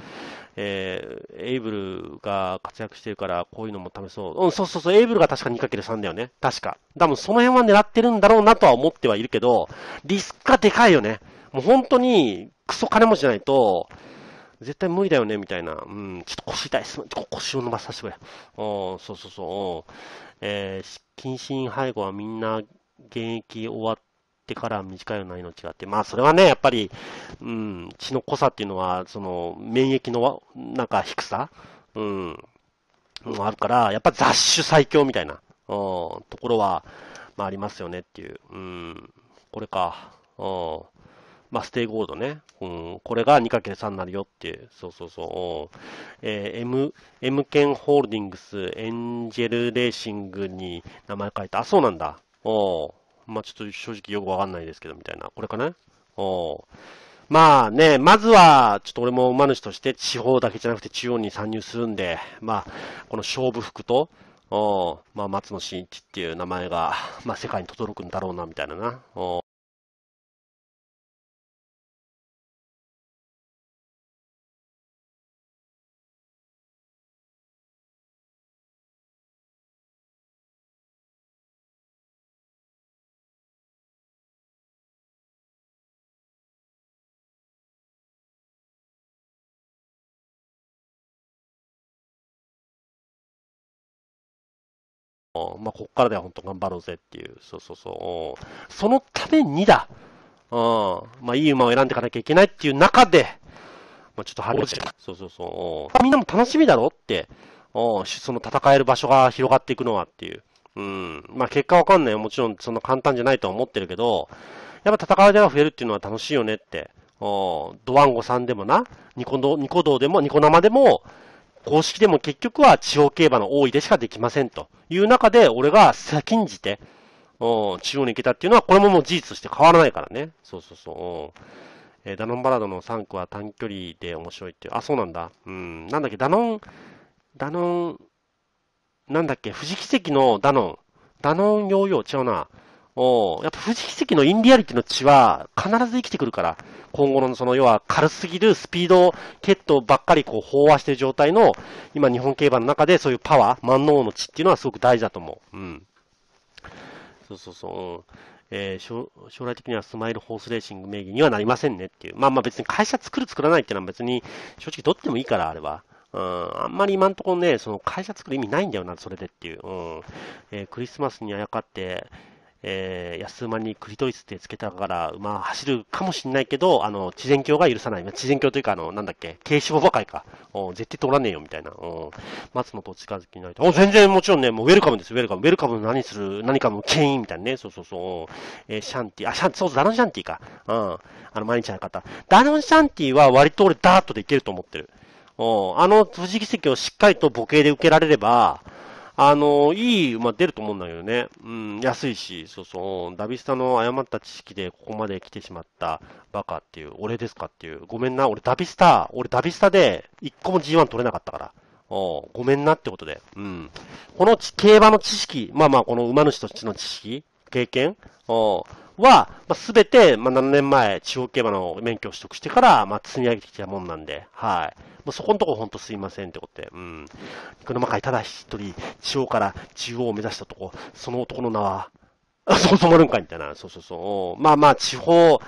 えー、エイブルが活躍してるから、こういうのも試そう。うん、そうそうそう。エイブルが確か 2×3 だよね。確か。多分その辺は狙ってるんだろうなとは思ってはいるけど、リスクがでか高いよね。もう本当に、クソ金持ちじゃないと、絶対無理だよね、みたいな。うん、ちょっと腰痛いす、腰を伸ばさせてくれ。おそうそうそう。えー、近親背後はみんな現役終わってから短いような命があって、まあそれはね、やっぱり、うん、血の濃さっていうのは、その、免疫の、なんか低さうん、もあるから、やっぱ雑種最強みたいな、うん、ところは、まあありますよねっていう。うん、これか。うん。まあ、ステイゴールドね。うん。これが 2×3 になるよっていう。そうそうそう。うん、えー、M、M ケホールディングス、エンジェルレーシングに名前書いた。あ、そうなんだ。おまあ、ちょっと正直よくわかんないですけど、みたいな。これかなおまあね、まずは、ちょっと俺も馬主として地方だけじゃなくて中央に参入するんで、まあ、この勝負服と、おまあ、松野真一っていう名前が、まあ、世界に轟くんだろうな、みたいなな。おまあ、こっからでは本当頑張ろうぜっていう。そうそうそう。そのためにだ。うん。まあ、いい馬を選んでいかなきゃいけないっていう中で、まあ、ちょっと晴れてそうそうそう。みんなも楽しみだろって。うその戦える場所が広がっていくのはっていう。うん。まあ、結果わかんないよ。もちろん、そんな簡単じゃないとは思ってるけど、やっぱ戦う手が増えるっていうのは楽しいよねって。おドワンゴさんでもな、ニコド、ニコ道でも、ニコ生でも、公式でも結局は地方競馬の多いでしかできませんという中で、俺が先んじて、中央に行けたっていうのは、これももう事実として変わらないからね。そうそうそう。うえー、ダノンバラードの3区は短距離で面白いっていう。あ、そうなんだ。うん、なんだっけ、ダノン、ダノン、なんだっけ、富士奇跡のダノン。ダノンヨーヨー、違うな。おやっぱ藤木関のインリアリティの血は必ず生きてくるから、今後のその要は軽すぎるスピードケットばっかりこう飽和してる状態の、今日本競馬の中でそういうパワー、万能の血っていうのはすごく大事だと思う。うん。そうそうそう。うんえー、将来的にはスマイルホースレーシング名義にはなりませんねっていう。まあまあ別に会社作る作らないっていうのは別に正直どってもいいから、あれは。うん、あんまり今んとこね、その会社作る意味ないんだよな、それでっていう。うん。えー、クリスマスにあやかって、えー、安馬にクリトリスってつけたから、まあ、走るかもしんないけど、あの、地前教が許さない。地前教というか、あの、なんだっけ、軽脂肪ばかりか。お絶対通らねえよ、みたいな。お松本と近づきないと。お全然もちろんね、もうウェルカムです、ウェルカム。ウェルカム何する、何かも牽引みたいなね。そうそうそう。えー、シャンティ、あ、シャンティ、そう、ダノンシャンティか。うん。あの、毎日の方。ダノンシャンティは割と俺ダーッとでいけると思ってる。おあの、士議席をしっかりとボケで受けられれば、あの、いい馬出ると思うんだけどね。うん、安いし、そうそう、ダビスタの誤った知識でここまで来てしまったバカっていう、俺ですかっていう。ごめんな、俺ダビスタ、俺ダビスタで1個も G1 取れなかったから。おごめんなってことで。うん。この競馬の知識、まあまあ、この馬主としての知識、経験おは、まあ、すべて、まあ、7年前、地方競馬の免許を取得してから、まあ、積み上げてきたもんなんで、はい。もうそこのとこ本当すいませんってことで、うん。肉沼会ただ一人、地方から中央を目指したとこ、その男の名は、あ、そう、止まるんかいみたいな。そうそうそう。まあまあ、地方、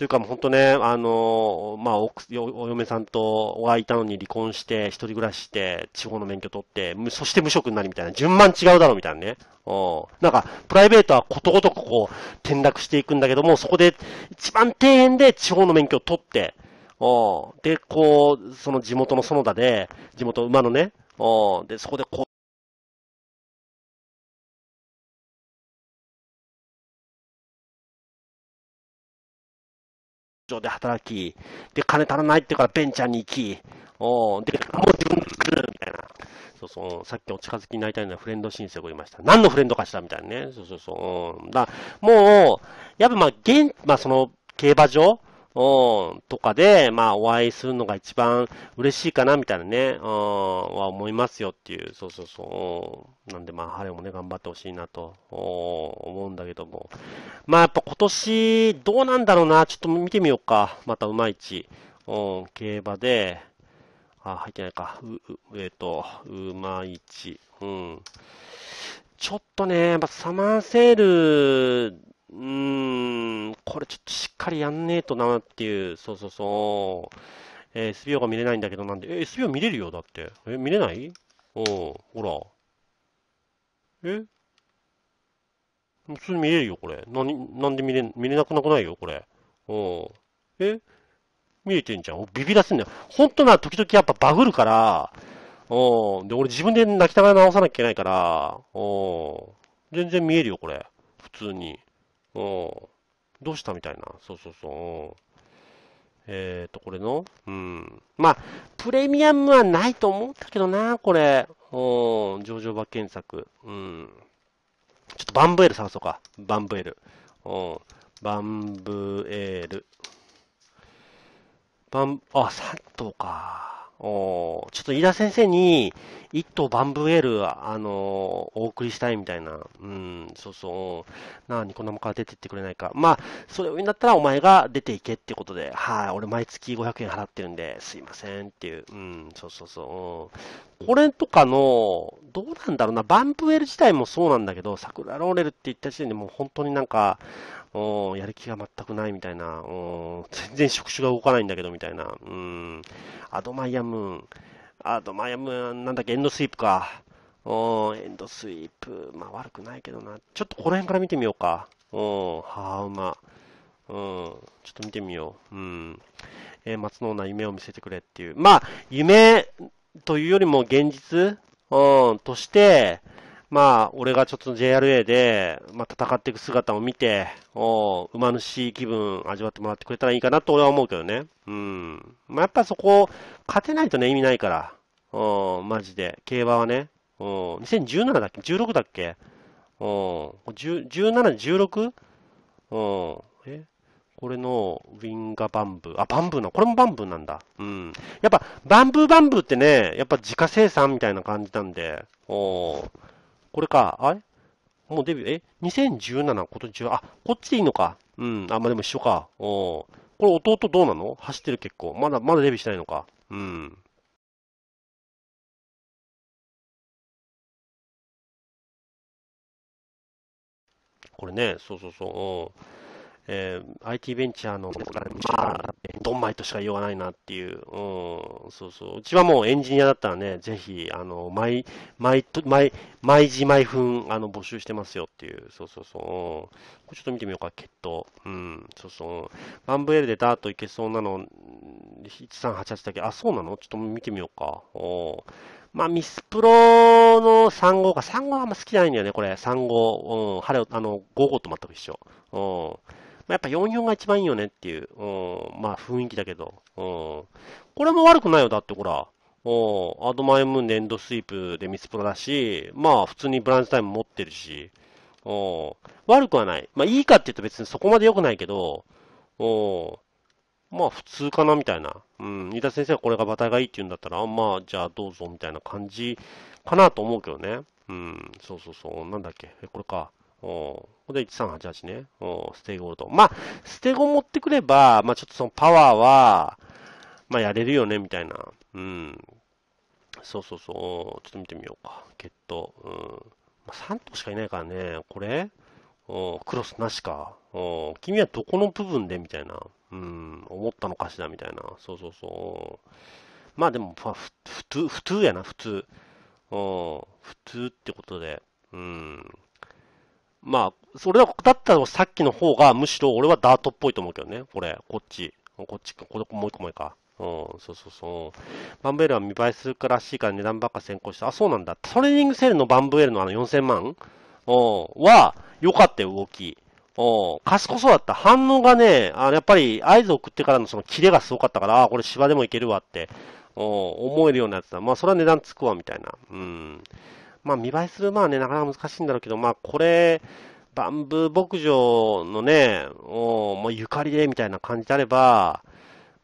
というか、本当ね、あの、まあお、お嫁さんとお会いいたのに離婚して、一人暮らしして、地方の免許取って、そして無職になるみたいな、順番違うだろうみたいなね。うん。なんか、プライベートはことごとくこう、転落していくんだけども、そこで、一番底辺で地方の免許を取って、うん。で、こう、その地元の園田で、地元馬のね、うん。で、そこでこう、場で働き、で、金足らないってからベンチャーに行き、おで、もう自分で作るみたいな。そうそう、さっきお近づきになりたいのはフレンド申請を言いました。何のフレンドかしらみたいなね。そうそうそう。だもう、やっぱまあ、現、まあその、競馬場うん、とかで、まあ、お会いするのが一番嬉しいかな、みたいなね、うん、は思いますよっていう、そうそうそう。なんで、まあ、晴れもね、頑張ってほしいなと、思うんだけども。まあ、やっぱ今年、どうなんだろうな、ちょっと見てみようか。また、うまいち。うん、競馬で、あ、入ってないか。う、うえっ、ー、と、うまいち。うん。ちょっとね、やっぱサマーセールうーん、これちょっとしっかりやんねえとなっていう、そうそうそう。えー、SBO が見れないんだけど、なんで、え、SBO 見れるよ、だって。え、見れないうん、ほら。え普通に見れるよ、これ。なに、なんで見れ、見れなくなくないよ、これ。うん。え見れてんじゃん。ビビらせんだよ。ほんとな、時々やっぱバグるから、うん。で、俺自分で泣きながら直さなきゃいけないから、うん。全然見えるよ、これ。普通に。うん。どうしたみたいな。そうそうそう。えっ、ー、と、これの、うん。まあ、プレミアムはないと思ったけどな、これ。うん、上場馬検索。うん。ちょっとバンブエル探そうか。バンブエル。うん。バンブエル。バン、あ、3トか。おちょっと飯田先生に、一頭バンブエール、あのー、お送りしたいみたいな。うん、そうそう。なあ、ニコ生から出てってくれないか。まあ、それを言うんだったらお前が出ていけってことで、はい、俺毎月500円払ってるんで、すいませんっていう。うん、そうそうそう。うん、これとかのどうなんだろうな、バンプウェル自体もそうなんだけど、桜ローレルって言った時点でもう本当になんか、おやる気が全くないみたいな、お全然触手が動かないんだけどみたいな、うん、アドマイアムーン、アドマイアムーン、なんだっけ、エンドスイープか。おエンドスイープ、まあ悪くないけどな、ちょっとこの辺から見てみようか。お母馬。うん、ちょっと見てみよう。うん。えー、松の女夢を見せてくれっていう。まあ、夢というよりも現実うん、として、まあ、俺がちょっと JRA で、まあ、戦っていく姿を見て、お馬主気分味わってもらってくれたらいいかなと俺は思うけどね。うん。まあ、やっぱそこ、勝てないとね、意味ないから。うん、マジで。競馬はね。うん、2017だっけ ?16 だっけうん、17、16? うん、えこれの、ウィンガバンブー。あ、バンブーな。これもバンブーなんだ。うん。やっぱ、バンブーバンブーってね、やっぱ自家生産みたいな感じなんで。おー。これか。あれもうデビュー、え ?2017、今年は、あ、こっちでいいのか。うん。あ、まあ、でも一緒か。おー。これ弟どうなの走ってる結構。まだ、まだデビューしてないのか。うん。これね、そうそうそう。うんえー、IT ベンチャーの、まあ、ドンマイとしか言いようがないなっていう、うん、そうそう。うちはもうエンジニアだったらね、ぜひ、あの、毎、毎、毎、毎時毎分、あの、募集してますよっていう、そうそうそう。うん、これちょっと見てみようか、決闘。うん、そうそう。バンブエルでダートいけそうなの、1388だけ、あ、そうなのちょっと見てみようか。おまあ、ミスプロの3号か、3号はあんま好きじゃないんだよね、これ。3号。うん、晴れ、あの、5号と全く一緒。うん。まあ、やっぱ44が一番いいよねっていう、うん、まあ雰囲気だけど、うん、これも悪くないよ、だってほら、うん、アドマイムーンでエンドスイープでミスプロだし、まあ普通にブランチタイム持ってるし、うん、悪くはない。まあいいかって言うと別にそこまで良くないけど、うん、まあ普通かなみたいな。うん、飯田先生がこれがバタがいいって言うんだったら、まあじゃあどうぞみたいな感じかなと思うけどね。うん、そうそうそう、なんだっけ、これか。おこで1388ね。おゴールと。まあ、捨て子持ってくれば、まあちょっとそのパワーは、まあやれるよね、みたいな。うん。そうそうそう。ちょっと見てみようか。ット。うん。まあ、3頭しかいないからね。これおクロスなしかお。君はどこの部分でみたいな。うん。思ったのかしらみたいな。そうそうそう。まあでも、ふ、ふ、普通、普通やな、普通。うん。普通ってことで。うん。まあ、それだったらさっきの方が、むしろ俺はダートっぽいと思うけどね、これ、こっち。こっちか、これもう一個前か。うん、そうそうそう。バンブエルは見栄えするからしいから値段ばっか先行した。あ、そうなんだ。トレーニングセールのバンブエルのあの4000万うん、は、良かったよ、動き。うん、賢そうだった。反応がね、あやっぱり合図を送ってからのそのキレがすごかったから、あ、これ芝でもいけるわって、うん、思えるようなやつだ。まあ、それは値段つくわ、みたいな。うん。まあ、見栄えするまあね、なかなか難しいんだろうけど、まあ、これ、バンブー牧場のね、もうゆかりで、みたいな感じであれば、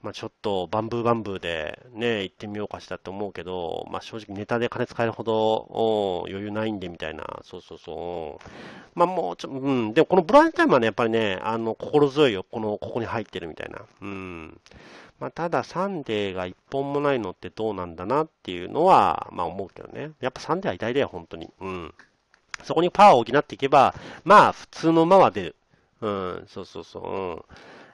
まあ、ちょっとバンブーバンブーでね、行ってみようかしらって思うけど、まあ、正直ネタで金使えるほど余裕ないんでみたいな、そうそうそう。まあ、もうちょ、うん、でもこのブランチタイムはね、やっぱりね、あの、心強いよ。この、ここに入ってるみたいな。うん。まあ、ただ、サンデーが一本もないのってどうなんだなっていうのは、まあ思うけどね。やっぱサンデーは偉大だよ、本当に。うん。そこにパワーを補っていけば、まあ、普通の馬は出る。うん、そうそうそう。うん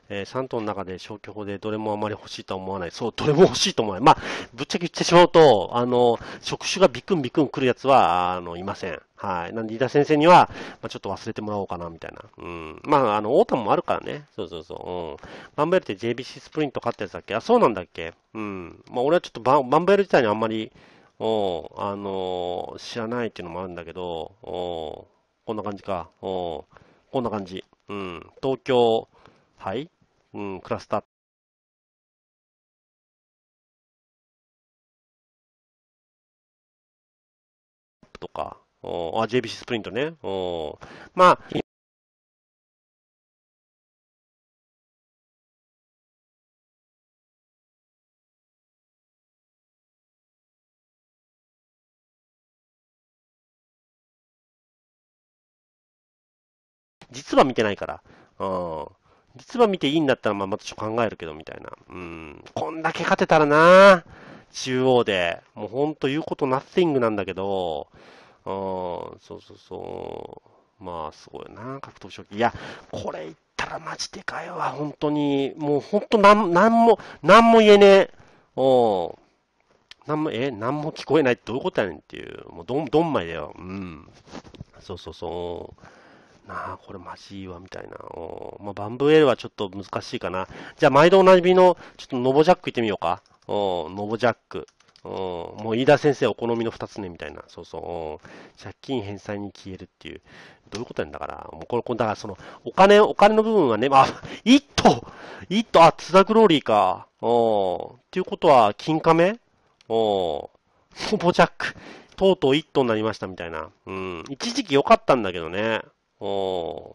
えー、3頭の中で消去法でどれもあまり欲しいとは思わない。そう、どれも欲しいと思わない。まあ、ぶっちゃけ言ってしまうと、あの、触手がビクンビクン来るやつは、あの、いません。はい。なんで、飯田先生には、まあ、ちょっと忘れてもらおうかな、みたいな。うん。まあ、あの、オータムもあるからね。そうそうそう。うん。バンベルって JBC スプリント勝ったやつだっけあ、そうなんだっけうん。まあ、俺はちょっとバンベル自体にあんまり、おあのー、知らないっていうのもあるんだけど、おこんな感じか。おこんな感じ。うん。東京、はい。うん、クラスターとか、おあ、JBC スプリントね。おまあ、実は見てないから。うん。実は見ていいんだったら、まあ、またちょっと考えるけど、みたいな。うん。こんだけ勝てたらな中央で。もうほんと言うことナッィングなんだけど、うん、そうそうそう。まあ、すごいな格闘賞金。いや、これ言ったらマジでかいわ、本当に。もうほんとなん、なんも、なんも言えねえ。うん。なんも、え、なんも聞こえないってどういうことやねんっていう。もうどん、どんまいだよ。うん。そうそうそう。なあ、これマジいいわ、みたいな。おまあ、バンブーエルはちょっと難しいかな。じゃあ、毎度おなじみの、ちょっとノボジャック行ってみようか。おノボジャック。おもう飯田先生お好みの二つね、みたいな。そうそう。借金返済に消えるっていう。どういうことなんだから。もうこれ、だからその、お金、お金の部分はね、あ、イットイットあ、津田グローリーか。おっていうことは、金亀おノボジャック。とうとう一トになりましたみたいな。うん。一時期良かったんだけどね。お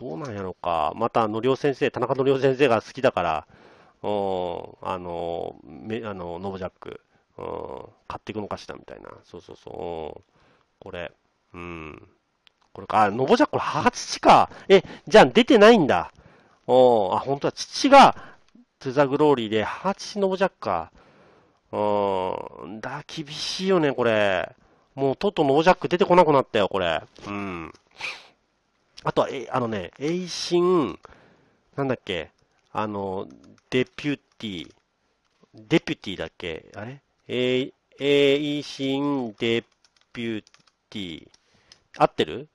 どうなんやろか。また、のりお先生、田中のりお先生が好きだから、おあの、めあのノボジャック、買っていくのかしらみたいな。そうそうそう。これ、うん。これか。あ、ノボジャック、これ母父か。え、じゃあ出てないんだ。おあ、本当は父が、トゥザグローリーで、母父ノボジャックか。うん。だ、厳しいよね、これ。もう、とっとノボジャック出てこなくなったよ、これ。うん。あとは、え、あのね、シン、なんだっけ、あの、デピューティ、ー、デピューティーだっけあれえ、シン、デピューティ。ー、合ってる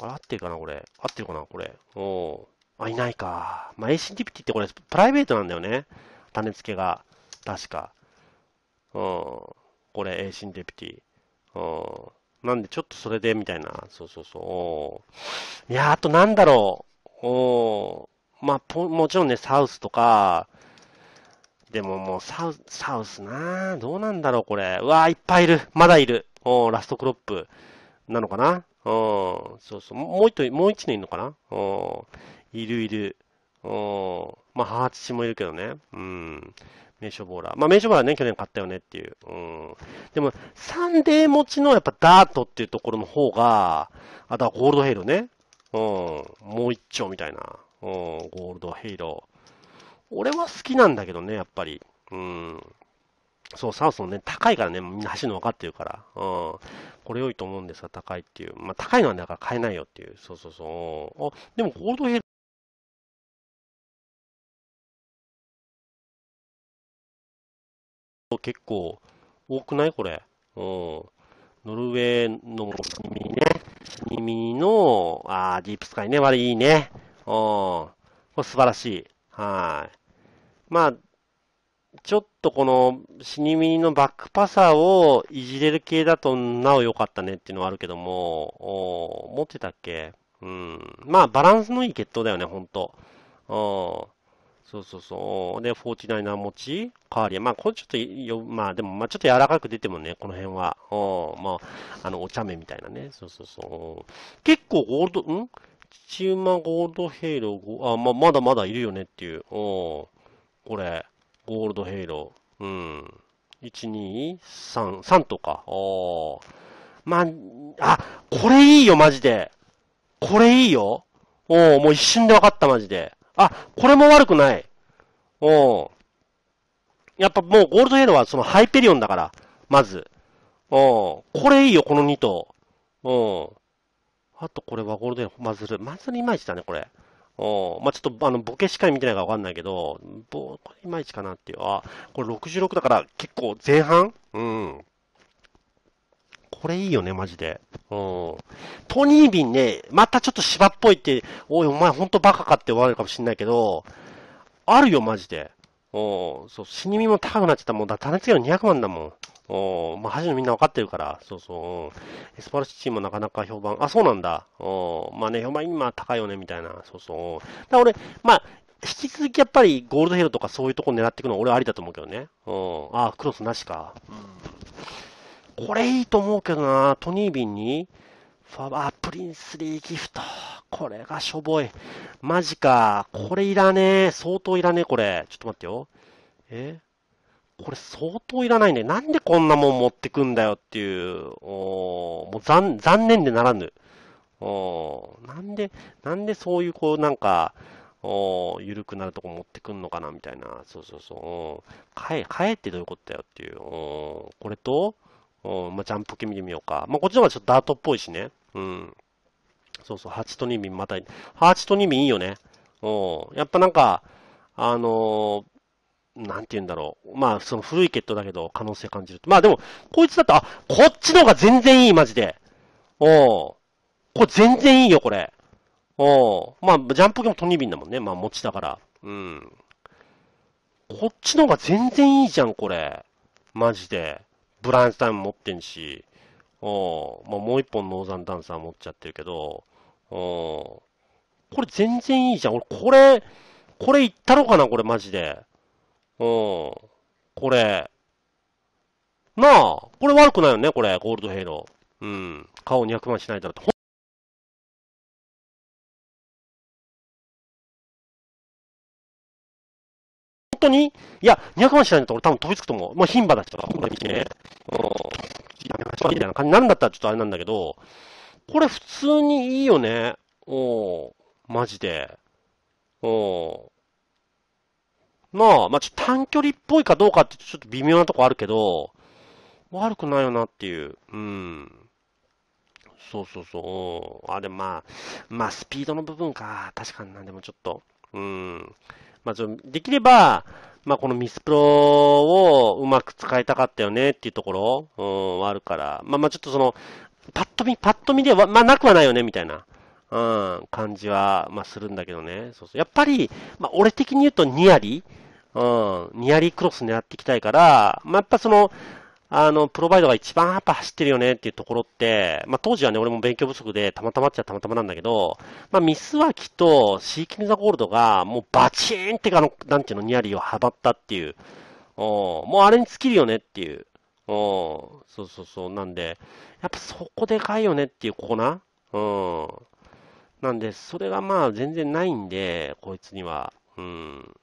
あれ合ってるかなこれ。合ってるかなこれ。おあ、いないか。まあ、シンデピューティーってこれ、プライベートなんだよね。種付けが。確か。うん。これ、シンデピューティ。ー。うん。なんで、ちょっとそれで、みたいな。そうそうそう。いや、あとなんだろう。おまあ、もちろんね、サウスとか、でももう、サウ、サウスなどうなんだろう、これ。うわーいっぱいいる。まだいる。おラストクロップ。なのかなうん。そうそう。もう一人、もう一年いるのかなうん。いるいる。うん。まあ、ハーチもいるけどね。うん。名所ボーラー。まあ、名所ボーラーね、去年買ったよねっていう。うん。でも、サンデー持ちのやっぱダートっていうところの方が、あとはゴールドヘイロね。うん。もう一丁みたいな。うん。ゴールドヘイロ。俺は好きなんだけどね、やっぱり。うん。そう、サウスのね、高いからね、みんな走るの分かってるから。うん。これ良いと思うんですが、高いっていう。まあ、高いのはだから買えないよっていう。そうそうそう。あ、でもゴールドヘイロ結構多くないこれ。うん。ノルウェーのシにミね。シミの、あディープスカイね。悪いね。うん。これ素晴らしい。はい。まあ、ちょっとこの、死に身のバックパサーをいじれる系だとなお良かったねっていうのはあるけども、お持ってたっけうん。まあ、バランスのいい決闘だよね、ほんと。そうそうそう。で、フォーティナイナー持ち、カーリー。まあ、これちょっとよ、まあでも、まあちょっと柔らかく出てもね、この辺は。うん、まあ、あの、お茶目みたいなね。そうそうそう。結構ゴールド、んチウマゴールドヘイロー、あ、まあ、まだまだいるよねっていう。うん。これ、ゴールドヘイロー。うん。1、2、3、3とか。おまあ、あ、これいいよ、マジで。これいいよ。おもう一瞬で分かった、マジで。あ、これも悪くない。うん。やっぱもうゴールドヘロはそのハイペリオンだから、まず。うん。これいいよ、この2頭。うん。あとこれはゴールドデル、マズル。マズルいまいちだね、これ。おまあ、ちょっと、あの、ボケしか見てないからわかんないけど、ぼ、これいまいちかなっていう。あ、これ66だから結構前半うん。これいいよね、マジで。うん。トニービンね、またちょっと芝っぽいって、おい、お前ほんとバカかって思われるかもしんないけど、あるよ、マジで。うん。そう、死に身も高くなっちゃったもんだ。種付けの200万だもん。おまあ、恥のみんなわかってるから、そうそう、エスパルシチームなかなか評判、あ、そうなんだ。おまあね、評判今高いよね、みたいな、そうそう。だ俺、まあ、引き続きやっぱりゴールドヘルとかそういうとこ狙っていくのは俺ありだと思うけどね。うん。あ、クロスなしか。うんこれいいと思うけどな、トニービンに、ファバープリンスリーギフト。これがしょぼい。マジか。これいらねえ。相当いらねえ、これ。ちょっと待ってよ。えこれ相当いらないね。なんでこんなもん持ってくんだよっていう、おもう残、残念でならぬ。おなんで、なんでそういうこうなんか、お緩くなるとこ持ってくんのかなみたいな。そうそうそう。う、え、ん、えってどういうことだよっていう。おこれと、うん、まあ、ジャンプ系見てみようか。まあ、こっちの方がちょっとダートっぽいしね。うん。そうそう、ハチと2ン、また、ハチと2ンいいよね。うん。やっぱなんか、あのー、なんて言うんだろう。まあ、その古いケットだけど、可能性感じる。まあでも、こいつだと、あ、こっちの方が全然いい、マジで。うん。これ全然いいよ、これ。おまあ、ジャンプ系もトニビンだもんね。まあ、持ちだから。うん。こっちの方が全然いいじゃん、これ。マジで。ブランスタイム持ってんし、おまあ、もう一本ノーザンダンサー持っちゃってるけど、おこれ全然いいじゃん。俺、これ、これいったろかな、これマジで。うん。これ。なあ、これ悪くないよね、これ、ゴールドヘイロー。うん。顔200万しないだろって。当に、いや、200万しないんだったら俺多分飛びつくと思う。もう牝馬だしとか、これ見てね。うん。みたいな感じなんだったらちょっとあれなんだけど、これ普通にいいよね。おマジで。おまあ、まあ、ちょっと短距離っぽいかどうかってちょっと微妙なとこあるけど、悪くないよなっていう。うん。そうそうそう。あ、でもまあ、まあ、スピードの部分か。確かにな。でもちょっと。うん。まあ、できれば、まあ、このミスプロをうまく使いたかったよねっていうところ、うん、あるから、まあ、まあ、ちょっとその、パッと見、パッと見では、まあ、なくはないよね、みたいな、うん、感じは、まあ、するんだけどね。そうそう。やっぱり、まあ、俺的に言うとニアリうん、ニアリクロス狙っていきたいから、まあ、やっぱその、あの、プロバイドが一番やっぱ走ってるよねっていうところって、まあ、当時はね、俺も勉強不足で、たまたまっちゃたまたまなんだけど、まあ、ミス脇とシーキングザゴールドが、もうバチーンってかの、なんていうの、ニアリーをはまったっていう。おもうあれに尽きるよねっていう。おそうそうそう。なんで、やっぱそこでかいよねっていう、ここな。うん。なんで、それがまあ全然ないんで、こいつには。うん。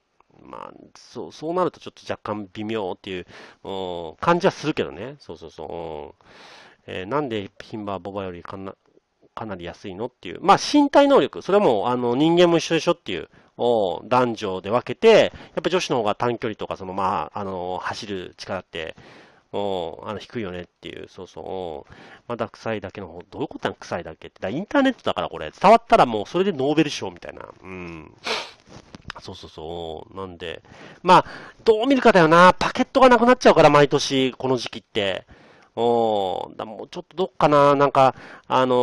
まあ、そう、そうなるとちょっと若干微妙っていう、うん、感じはするけどね。そうそうそう。うん、えー、なんで牝馬はボバよりかな、かなり安いのっていう。まあ、身体能力。それはもう、あの、人間も一緒でしょっていう。を男女で分けて、やっぱ女子の方が短距離とか、その、まあ、あの、走る力って、おあの低いよねっていう、そうそう、まだ臭いだけの方、どういうことなの臭いだけって。だインターネットだからこれ、伝わったらもうそれでノーベル賞みたいな。うん。そうそうそう。なんで、まあ、どう見るかだよな。パケットがなくなっちゃうから、毎年、この時期って。おだもうちょっとどっかな、なんか、あの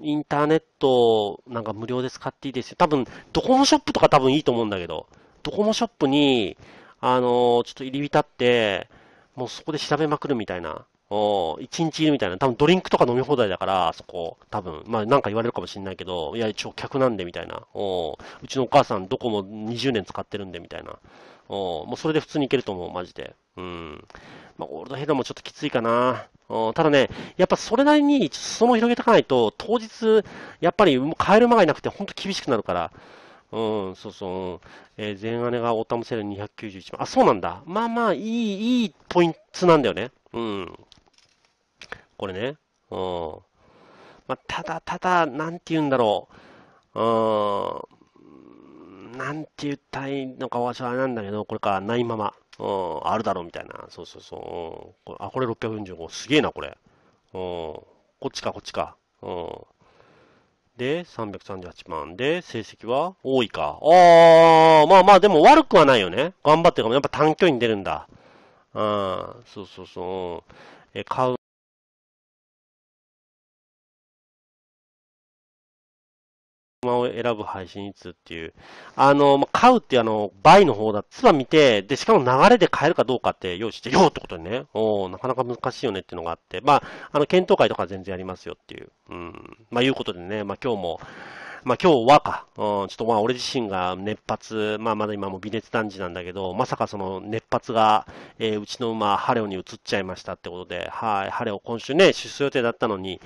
ー、インターネット、なんか無料で使っていいですよ。多分、ドコモショップとか多分いいと思うんだけど、ドコモショップに、あのー、ちょっと入り浸って、もうそこで調べまくるみたいな。お一日いるみたいな、多分ドリンクとか飲み放題だから、そこ、多分、まあなんか言われるかもしんないけど、いや、一応客なんでみたいな、おうちのお母さんどこも20年使ってるんでみたいな、おもうそれで普通にいけると思う、マジで。うん。まあ、ゴールドヘッドもちょっときついかな。ただね、やっぱそれなりに裾野を広げていかないと、当日、やっぱり買える間がいなくて、ほんと厳しくなるから。うん、そうそう。えー、前姉がオータムセル291万。あ、そうなんだ。まあまあ、いい、いいポイントなんだよね。うん。これね。うん。まあ、ただただ、なんて言うんだろう。うん。なんて言ったらいいのかはしはあれなんだけど、これか、ないまま。うん、あるだろうみたいな。そうそうそう。うん、これあ、これ645。すげえな、これ。うん。こっちか、こっちか。うん。で、338万。で、成績は多いか。あー、まあまあ、でも悪くはないよね。頑張ってるかも。やっぱ短距離に出るんだ。うん、そうそうそう。え、買う。車を選ぶ配信率っていう、あの、買うってあの、倍の方だ。つば見て、で、しかも流れで買えるかどうかって用意してよってことにね、おなかなか難しいよねっていうのがあって、まあ、あの、検討会とか全然やりますよっていう、うん、まあ、いうことでね、まあ、今日も、まあ今日はか、うん、ちょっとまあ俺自身が熱発、まあまだ今も微熱男児なんだけど、まさかその熱発が、えー、うちの馬、ハレオに移っちゃいましたってことで、はい、ハレオ今週ね、出走予定だったのに、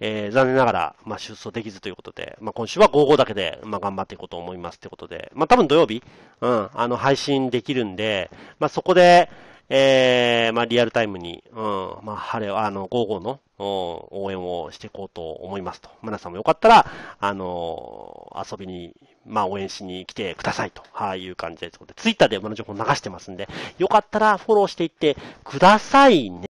えー、残念ながら、まあ、出走できずということで、まあ、今週は5後だけで、まあ、頑張っていこうと思いますということで、まあ、多分土曜日、うん、あの、配信できるんで、まあ、そこで、えー、まあ、リアルタイムに、うん、まあ、晴れ、あの、5後の、うん、応援をしていこうと思いますと。皆さんもよかったら、あの遊びに、まあ、応援しに来てくださいと、はい、いう感じです。ツイッターで馬の情報流してますんで、よかったらフォローしていってくださいね。